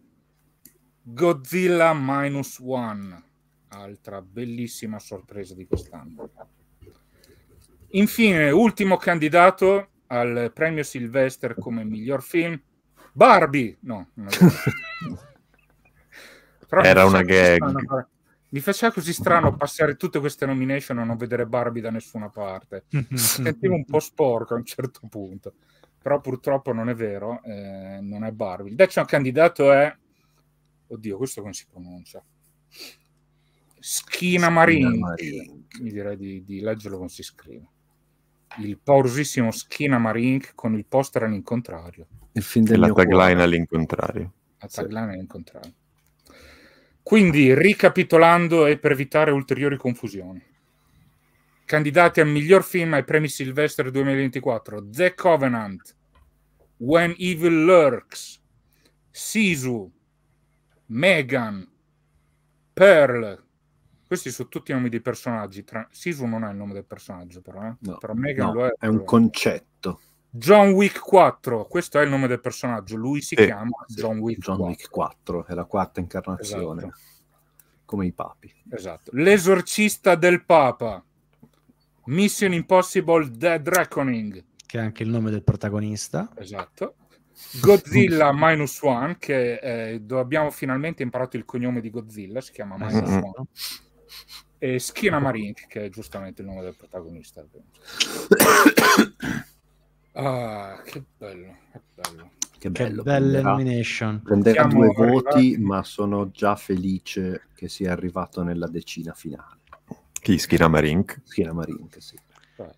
Godzilla Minus One, altra bellissima sorpresa di quest'anno. Infine, ultimo candidato al premio Silvester come miglior film, Barbie. No, era una gag. Strano, mi faceva così strano passare tutte queste nomination e non vedere Barbie da nessuna parte. Mi sentivo un po' sporco a un certo punto però purtroppo non è vero, eh, non è Barbie. Il decimo candidato è, oddio, questo come si pronuncia? Schina Marini, mi direi di, di leggerlo come si scrive. Il paurosissimo Schina Marin con il poster all'incontrario. Il film della tagline all'incontrario. La tagline sì. all'incontrario. Quindi, ricapitolando e per evitare ulteriori confusioni Candidati a miglior film ai premi Silvestre 2024: The Covenant, When Evil Lurks, Sisu, Megan, Pearl. Questi sono tutti i nomi dei personaggi. Tra... Sisu non è il nome del personaggio, però, eh? no, però Megan no, lo è. È un concetto. John Wick 4, questo è il nome del personaggio, lui si eh, chiama John Wick John 4. Wick 4, è la quarta incarnazione, esatto. come i papi. Esatto. L'esorcista del Papa, Mission Impossible Dead Reckoning. Che è anche il nome del protagonista. Esatto. Godzilla Minus One, che eh, abbiamo finalmente imparato il cognome di Godzilla, si chiama Minus mm-hmm. One. E Schina Marink, che è giustamente il nome del protagonista. ah, che bello, che bello. Che, bello, bella nomination. Prenderà due arrivati. voti, ma sono già felice che sia arrivato nella decina finale. Chi? Schinamarink? Schinamarink, sì.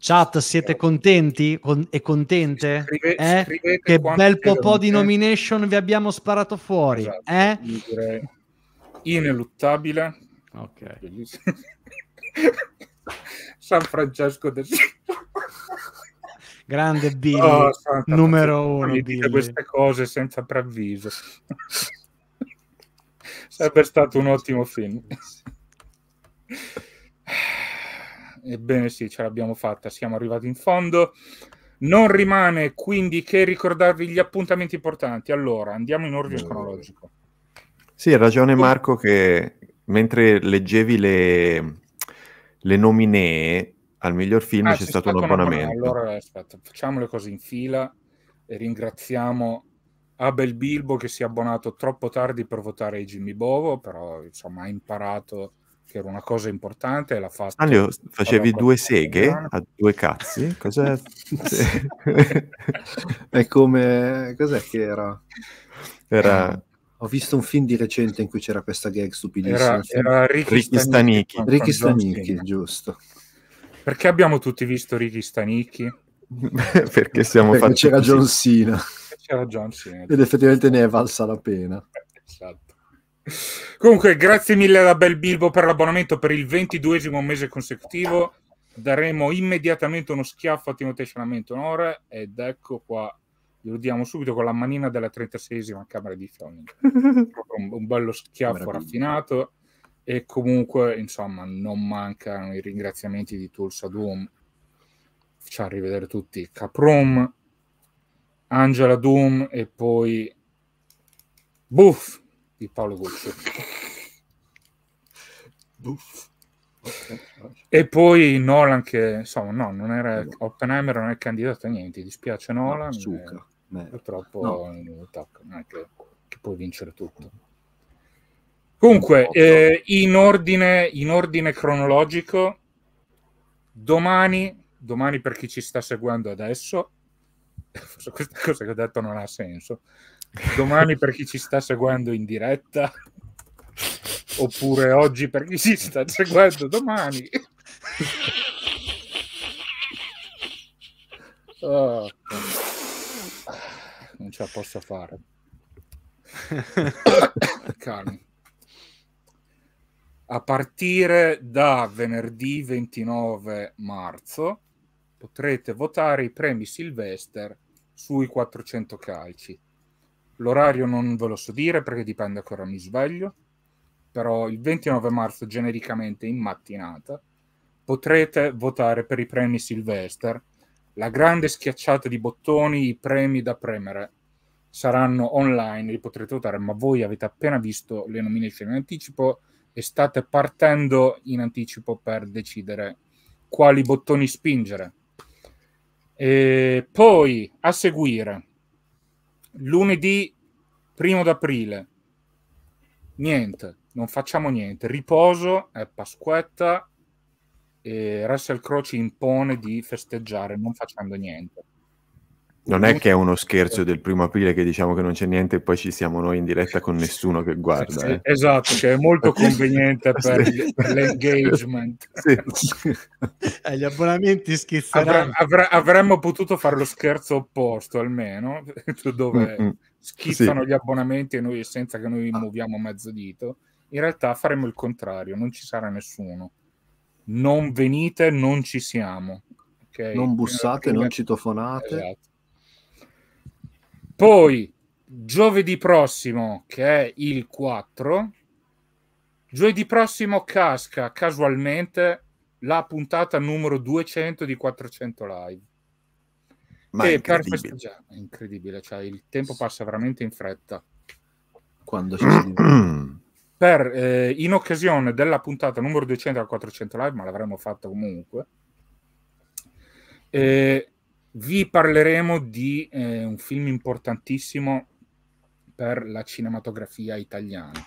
Chat, siete eh, contenti con- e contente? Scrive, eh? Che bel po' di nomination vi abbiamo sparato fuori. Esatto, eh? Ineluttabile. Ok. San Francesco del Grande Billy, oh, numero uno. Mi dite queste cose senza preavviso. Sarebbe stato un ottimo film. Ebbene sì, ce l'abbiamo fatta, siamo arrivati in fondo. Non rimane quindi che ricordarvi gli appuntamenti importanti. Allora, andiamo in ordine eh. cronologico. Sì, ha ragione Marco che mentre leggevi le, le nominee al miglior film ah, c'è, c'è stato, stato, un abbonamento. Allora, aspetta, facciamo le cose in fila e ringraziamo Abel Bilbo che si è abbonato troppo tardi per votare Jimmy Bovo, però insomma ha imparato che era una cosa importante. La fatta, Stanlio, facevi due seghe a due cazzi? Cos'è? È come... Cos'è che era? Era... ho visto un film di recente in cui c'era questa gag stupidissima. Era, era Ricky, Ricky Stanicchi. Ricky Stanicchi, giusto. Perché abbiamo tutti visto Ricky Stanicchi? Perché siamo Perché fatti... C'era John Cena. C'era John Cena. Ed effettivamente ne è valsa la pena. Esatto. Comunque, grazie mille da Bel Bilbo per l'abbonamento per il 22 mese consecutivo. Daremo immediatamente uno schiaffo a Timoteo Scialamento Onore ed ecco qua, lo diamo subito con la manina della 36esima Camera di Fiammingo. un, un bello schiaffo Meraviglio. raffinato e comunque, insomma, non mancano i ringraziamenti di Tulsa Doom. Ciao a rivedere tutti. Caprom, Angela Doom e poi... Buff! di Paolo Gucci. Buff. E poi Nolan che, insomma, no, non era, no. Oppenheimer non è candidato a niente, dispiace Nolan. No, eh, purtroppo no. Tocca, non è che, che puoi vincere tutto. Comunque, eh, in, ordine, in ordine cronologico, domani, domani per chi ci sta seguendo adesso, questa cosa che ho detto non ha senso, domani per chi ci sta seguendo in diretta oppure oggi per chi ci sta seguendo domani. Oh, non ce la posso fare. Calmi. A partire da venerdì 29 marzo potrete votare i premi Sylvester sui 400 calci. L'orario non ve lo so dire perché dipende a che ora mi sveglio, però il 29 marzo genericamente in mattinata potrete votare per i premi Sylvester, la grande schiacciata di bottoni, i premi da premere saranno online, li potrete votare, ma voi avete appena visto le nomination in anticipo e state partendo in anticipo per decidere quali bottoni spingere. E poi a seguire lunedì primo d'aprile. Niente, non facciamo niente. Riposo, è Pasquetta e Russell Crowe ci impone di festeggiare non facendo niente. Non è che è uno scherzo del primo aprile che diciamo che non c'è niente e poi ci siamo noi in diretta con nessuno che guarda. Sì, eh. Esatto, cioè è molto conveniente per, sì. per l'engagement. Sì. Eh, gli abbonamenti schizzeranti. Avre, avre, avremmo potuto fare lo scherzo opposto almeno, dove mm-hmm. schizzano gli abbonamenti e noi, senza che noi muoviamo mezzo dito. In realtà faremo il contrario, non ci sarà nessuno. Non venite, non ci siamo. Okay? Non bussate, non citofonate. Esatto poi giovedì prossimo, che è il 4, giovedì prossimo casca casualmente la puntata numero 200 di 400 live. Ma e per è incredibile, cioè il tempo passa veramente in fretta. Quando ci si per, eh, in occasione della puntata numero 200 al 400 live, ma l'avremmo fatta comunque, eh, vi parleremo di eh, un film importantissimo per la cinematografia italiana.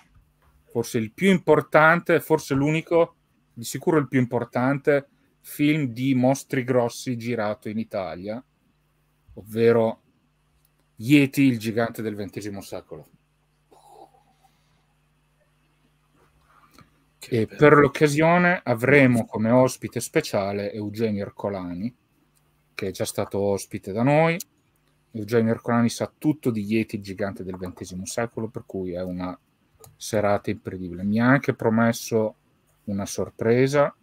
Forse il più importante, forse l'unico, di sicuro il più importante film di mostri grossi girato in Italia, ovvero Yeti, il gigante del XX secolo. Che e per l'occasione avremo come ospite speciale Eugenio Ercolani, che è già stato ospite da noi. Eugenio Ercolani sa tutto di Yeti, il gigante del XX secolo, per cui è una serata imperdibile. Mi ha anche promesso una sorpresa.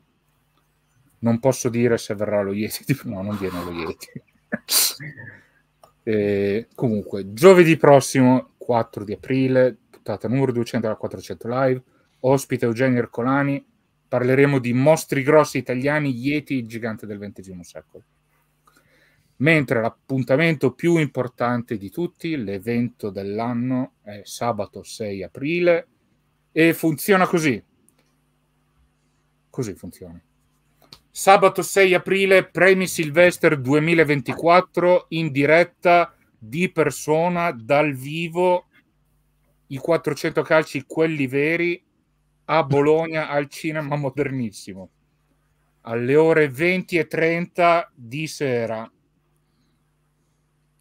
Non posso dire se verrà lo Yeti, no, non viene lo Yeti. e, comunque, giovedì prossimo, 4 di aprile, puntata numero 200 alla 400 live, ospite Eugenio Ercolani, parleremo di mostri grossi italiani, Yeti, il gigante del XX secolo mentre l'appuntamento più importante di tutti, l'evento dell'anno, è sabato 6 aprile e funziona così. Così funziona. Sabato 6 aprile, Premi Silvester 2024 in diretta di persona dal vivo i 400 calci quelli veri a Bologna al cinema modernissimo alle ore 20 e 30 di sera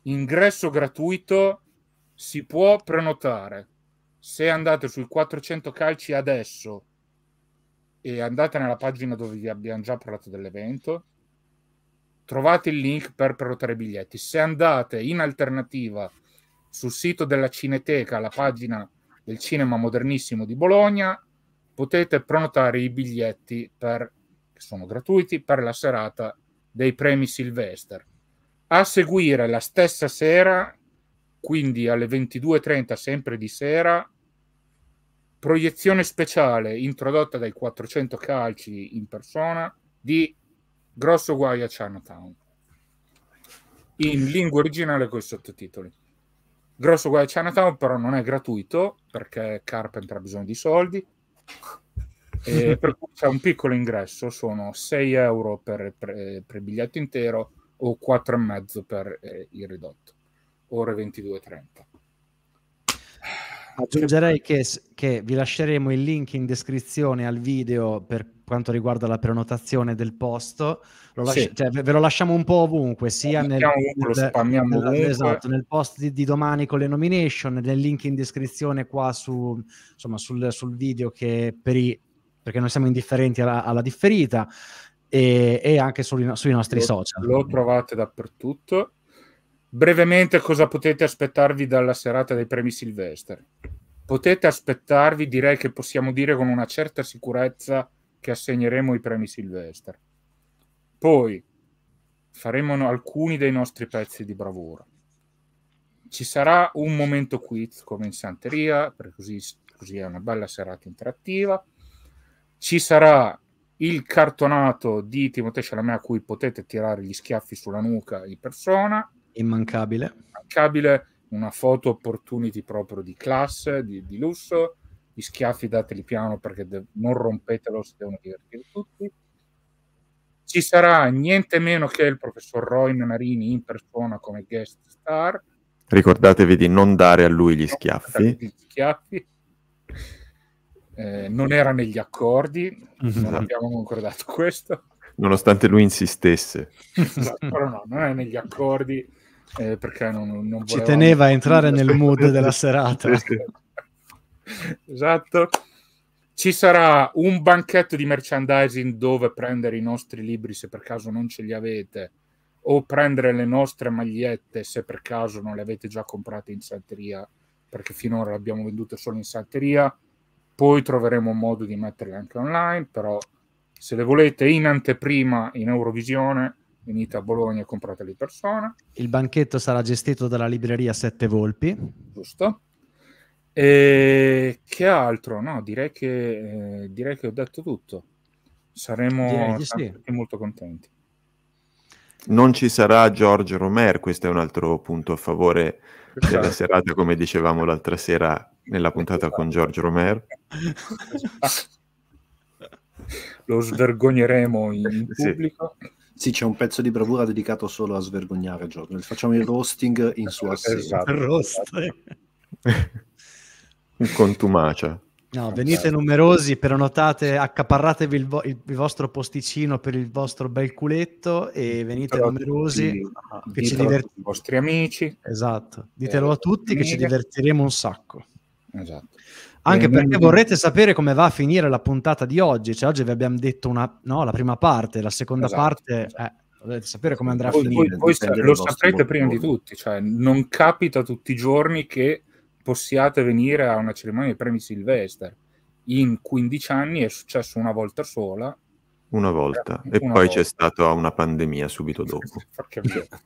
ingresso gratuito, si può prenotare. Se andate sui 400 calci adesso e andate nella pagina dove vi abbiamo già parlato dell'evento, trovate il link per prenotare i biglietti. Se andate in alternativa sul sito della Cineteca, la pagina del cinema modernissimo di Bologna, potete prenotare i biglietti per, che sono gratuiti per la serata dei premi Silvester a seguire la stessa sera, quindi alle 22.30 sempre di sera, proiezione speciale introdotta dai 400 calci in persona di Grosso guai a Chinatown. In lingua originale con i sottotitoli. Grosso guai a Chinatown però non è gratuito perché Carpenter ha bisogno di soldi. per cui c'è un piccolo ingresso, sono 6 euro per, il biglietto intero o e mezzo per eh, il ridotto, ore 22.30. Aggiungerei che, che, vi lasceremo il link in descrizione al video per quanto riguarda la prenotazione del posto. Lasci- sì. cioè, ve lo lasciamo un po' ovunque, sia nel, nel, esatto, nel, post di, di, domani con le nomination, nel link in descrizione qua su, insomma, sul, sul video che per i perché noi siamo indifferenti alla, alla differita, e, e anche sui, sui nostri lo, social. Lo trovate dappertutto. Brevemente, cosa potete aspettarvi dalla serata dei premi Silvestri? Potete aspettarvi, direi che possiamo dire con una certa sicurezza, che assegneremo i premi Silvestri. Poi faremo alcuni dei nostri pezzi di bravura. Ci sarà un momento quiz come in Santeria, perché così, così è una bella serata interattiva. Ci sarà il cartonato di Timothée Chalamet a cui potete tirare gli schiaffi sulla nuca in persona. Immancabile. Immancabile, una foto opportunity proprio di classe, di, di lusso. Gli schiaffi dateli piano perché de- non rompetelo, si devono divertire tutti. Ci sarà niente meno che il professor Roy Manarini in persona come guest star. Ricordatevi di non dare a lui gli schiaffi. Gli schiaffi eh, non era negli accordi, mhm. non abbiamo concordato questo. Nonostante lui insistesse. Esatto, però no, non è negli accordi eh, perché non, non volevamo... Ci teneva a entrare nel mood della serata. esatto. Ci sarà un banchetto di merchandising dove prendere i nostri libri se per caso non ce li avete o prendere le nostre magliette se per caso non le avete già comprate in santeria perché finora le abbiamo vendute solo in santeria poi troveremo un modo di metterle anche online, però se le volete in anteprima in Eurovisione venite a Bologna e comprateli in persona. Il banchetto sarà gestito dalla libreria Sette Volpi. Giusto. E che altro? No, direi che, eh, direi che ho detto tutto. Saremo sì. molto contenti. Non ci sarà George Romer, questo è un altro punto a favore della serata, come dicevamo l'altra sera nella puntata con Giorgio Romero. Lo svergogneremo in pubblico. Sì, c'è un pezzo di bravura dedicato solo a svergognare Giorgio. Facciamo il roasting in sua assenza. Esatto. un contumacia. No, venite numerosi, prenotate, accaparratevi il, vo- il, il, vostro posticino per il vostro bel culetto e venite ditelo numerosi. Tutti, che ci divert- ai vostri amici. Esatto, eh, ditelo a tutti che ci divertiremo un sacco. Esatto. Anche perché vorrete sapere come va a finire la puntata di oggi. Cioè, oggi vi abbiamo detto una, no, la prima parte, la seconda esatto, parte... Esatto. Eh, volete sapere come andrà voi, a finire. Voi, voi lo saprete prima di tutti, cioè non capita tutti i giorni che possiate venire a una cerimonia di premi Silvester. In 15 anni è successo una volta sola. Una volta, eh, e una poi volta. c'è stata una pandemia subito dopo.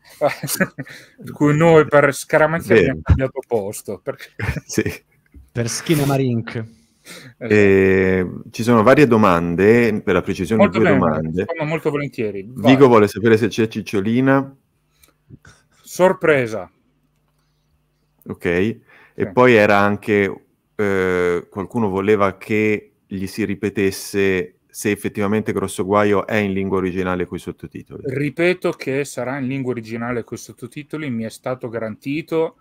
Con noi per scaramazia abbiamo cambiato posto. Perché... sì. Per Schinamarink. Eh, ci sono varie domande, per la precisione molto due bene, domande. Molto volentieri. Vai. Vigo vuole sapere se c'è Cicciolina. Sorpresa. Ok. E poi era anche, eh, qualcuno voleva che gli si ripetesse se effettivamente Grosso Guaio è in lingua originale con i sottotitoli. Ripeto che sarà in lingua originale con i sottotitoli, mi è stato garantito,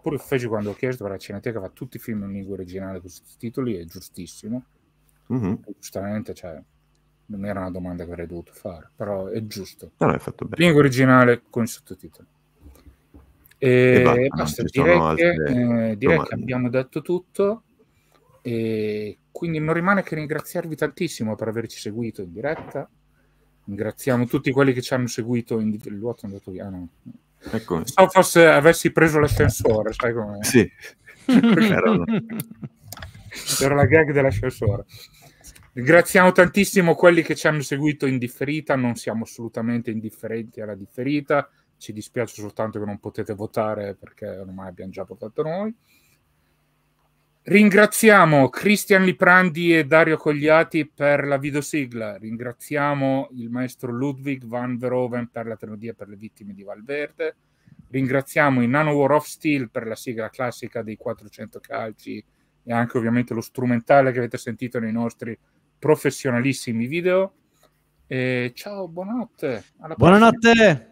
pure feci quando ho chiesto, perché la Cineteca fa tutti i film in lingua originale con i sottotitoli, è giustissimo. Mm-hmm. Giustamente, cioè, non era una domanda che avrei dovuto fare, però è giusto. No, no, Lingua originale con i sottotitoli. E, e basta, basta direi, che, eh, direi che, abbiamo detto tutto. E quindi non rimane che ringraziarvi tantissimo per averci seguito in diretta. Ringraziamo tutti quelli che ci hanno seguito in il vuoto è andato via. Ah, no. Ecco. So forse avessi preso l'ascensore, sai com'è? Sì. Era, Era la gag dell'ascensore. Ringraziamo tantissimo quelli che ci hanno seguito in differita, non siamo assolutamente indifferenti alla differita ci dispiace soltanto che non potete votare perché ormai abbiamo già votato noi. Ringraziamo Cristian Liprandi e Dario Cogliati per la videosigla. Ringraziamo il maestro Ludwig van Verhoeven per la telodia per le vittime di Valverde. Ringraziamo i Nano War of Steel per la sigla classica dei 400 calci e anche ovviamente lo strumentale che avete sentito nei nostri professionalissimi video. E ciao, buonanotte. buonanotte.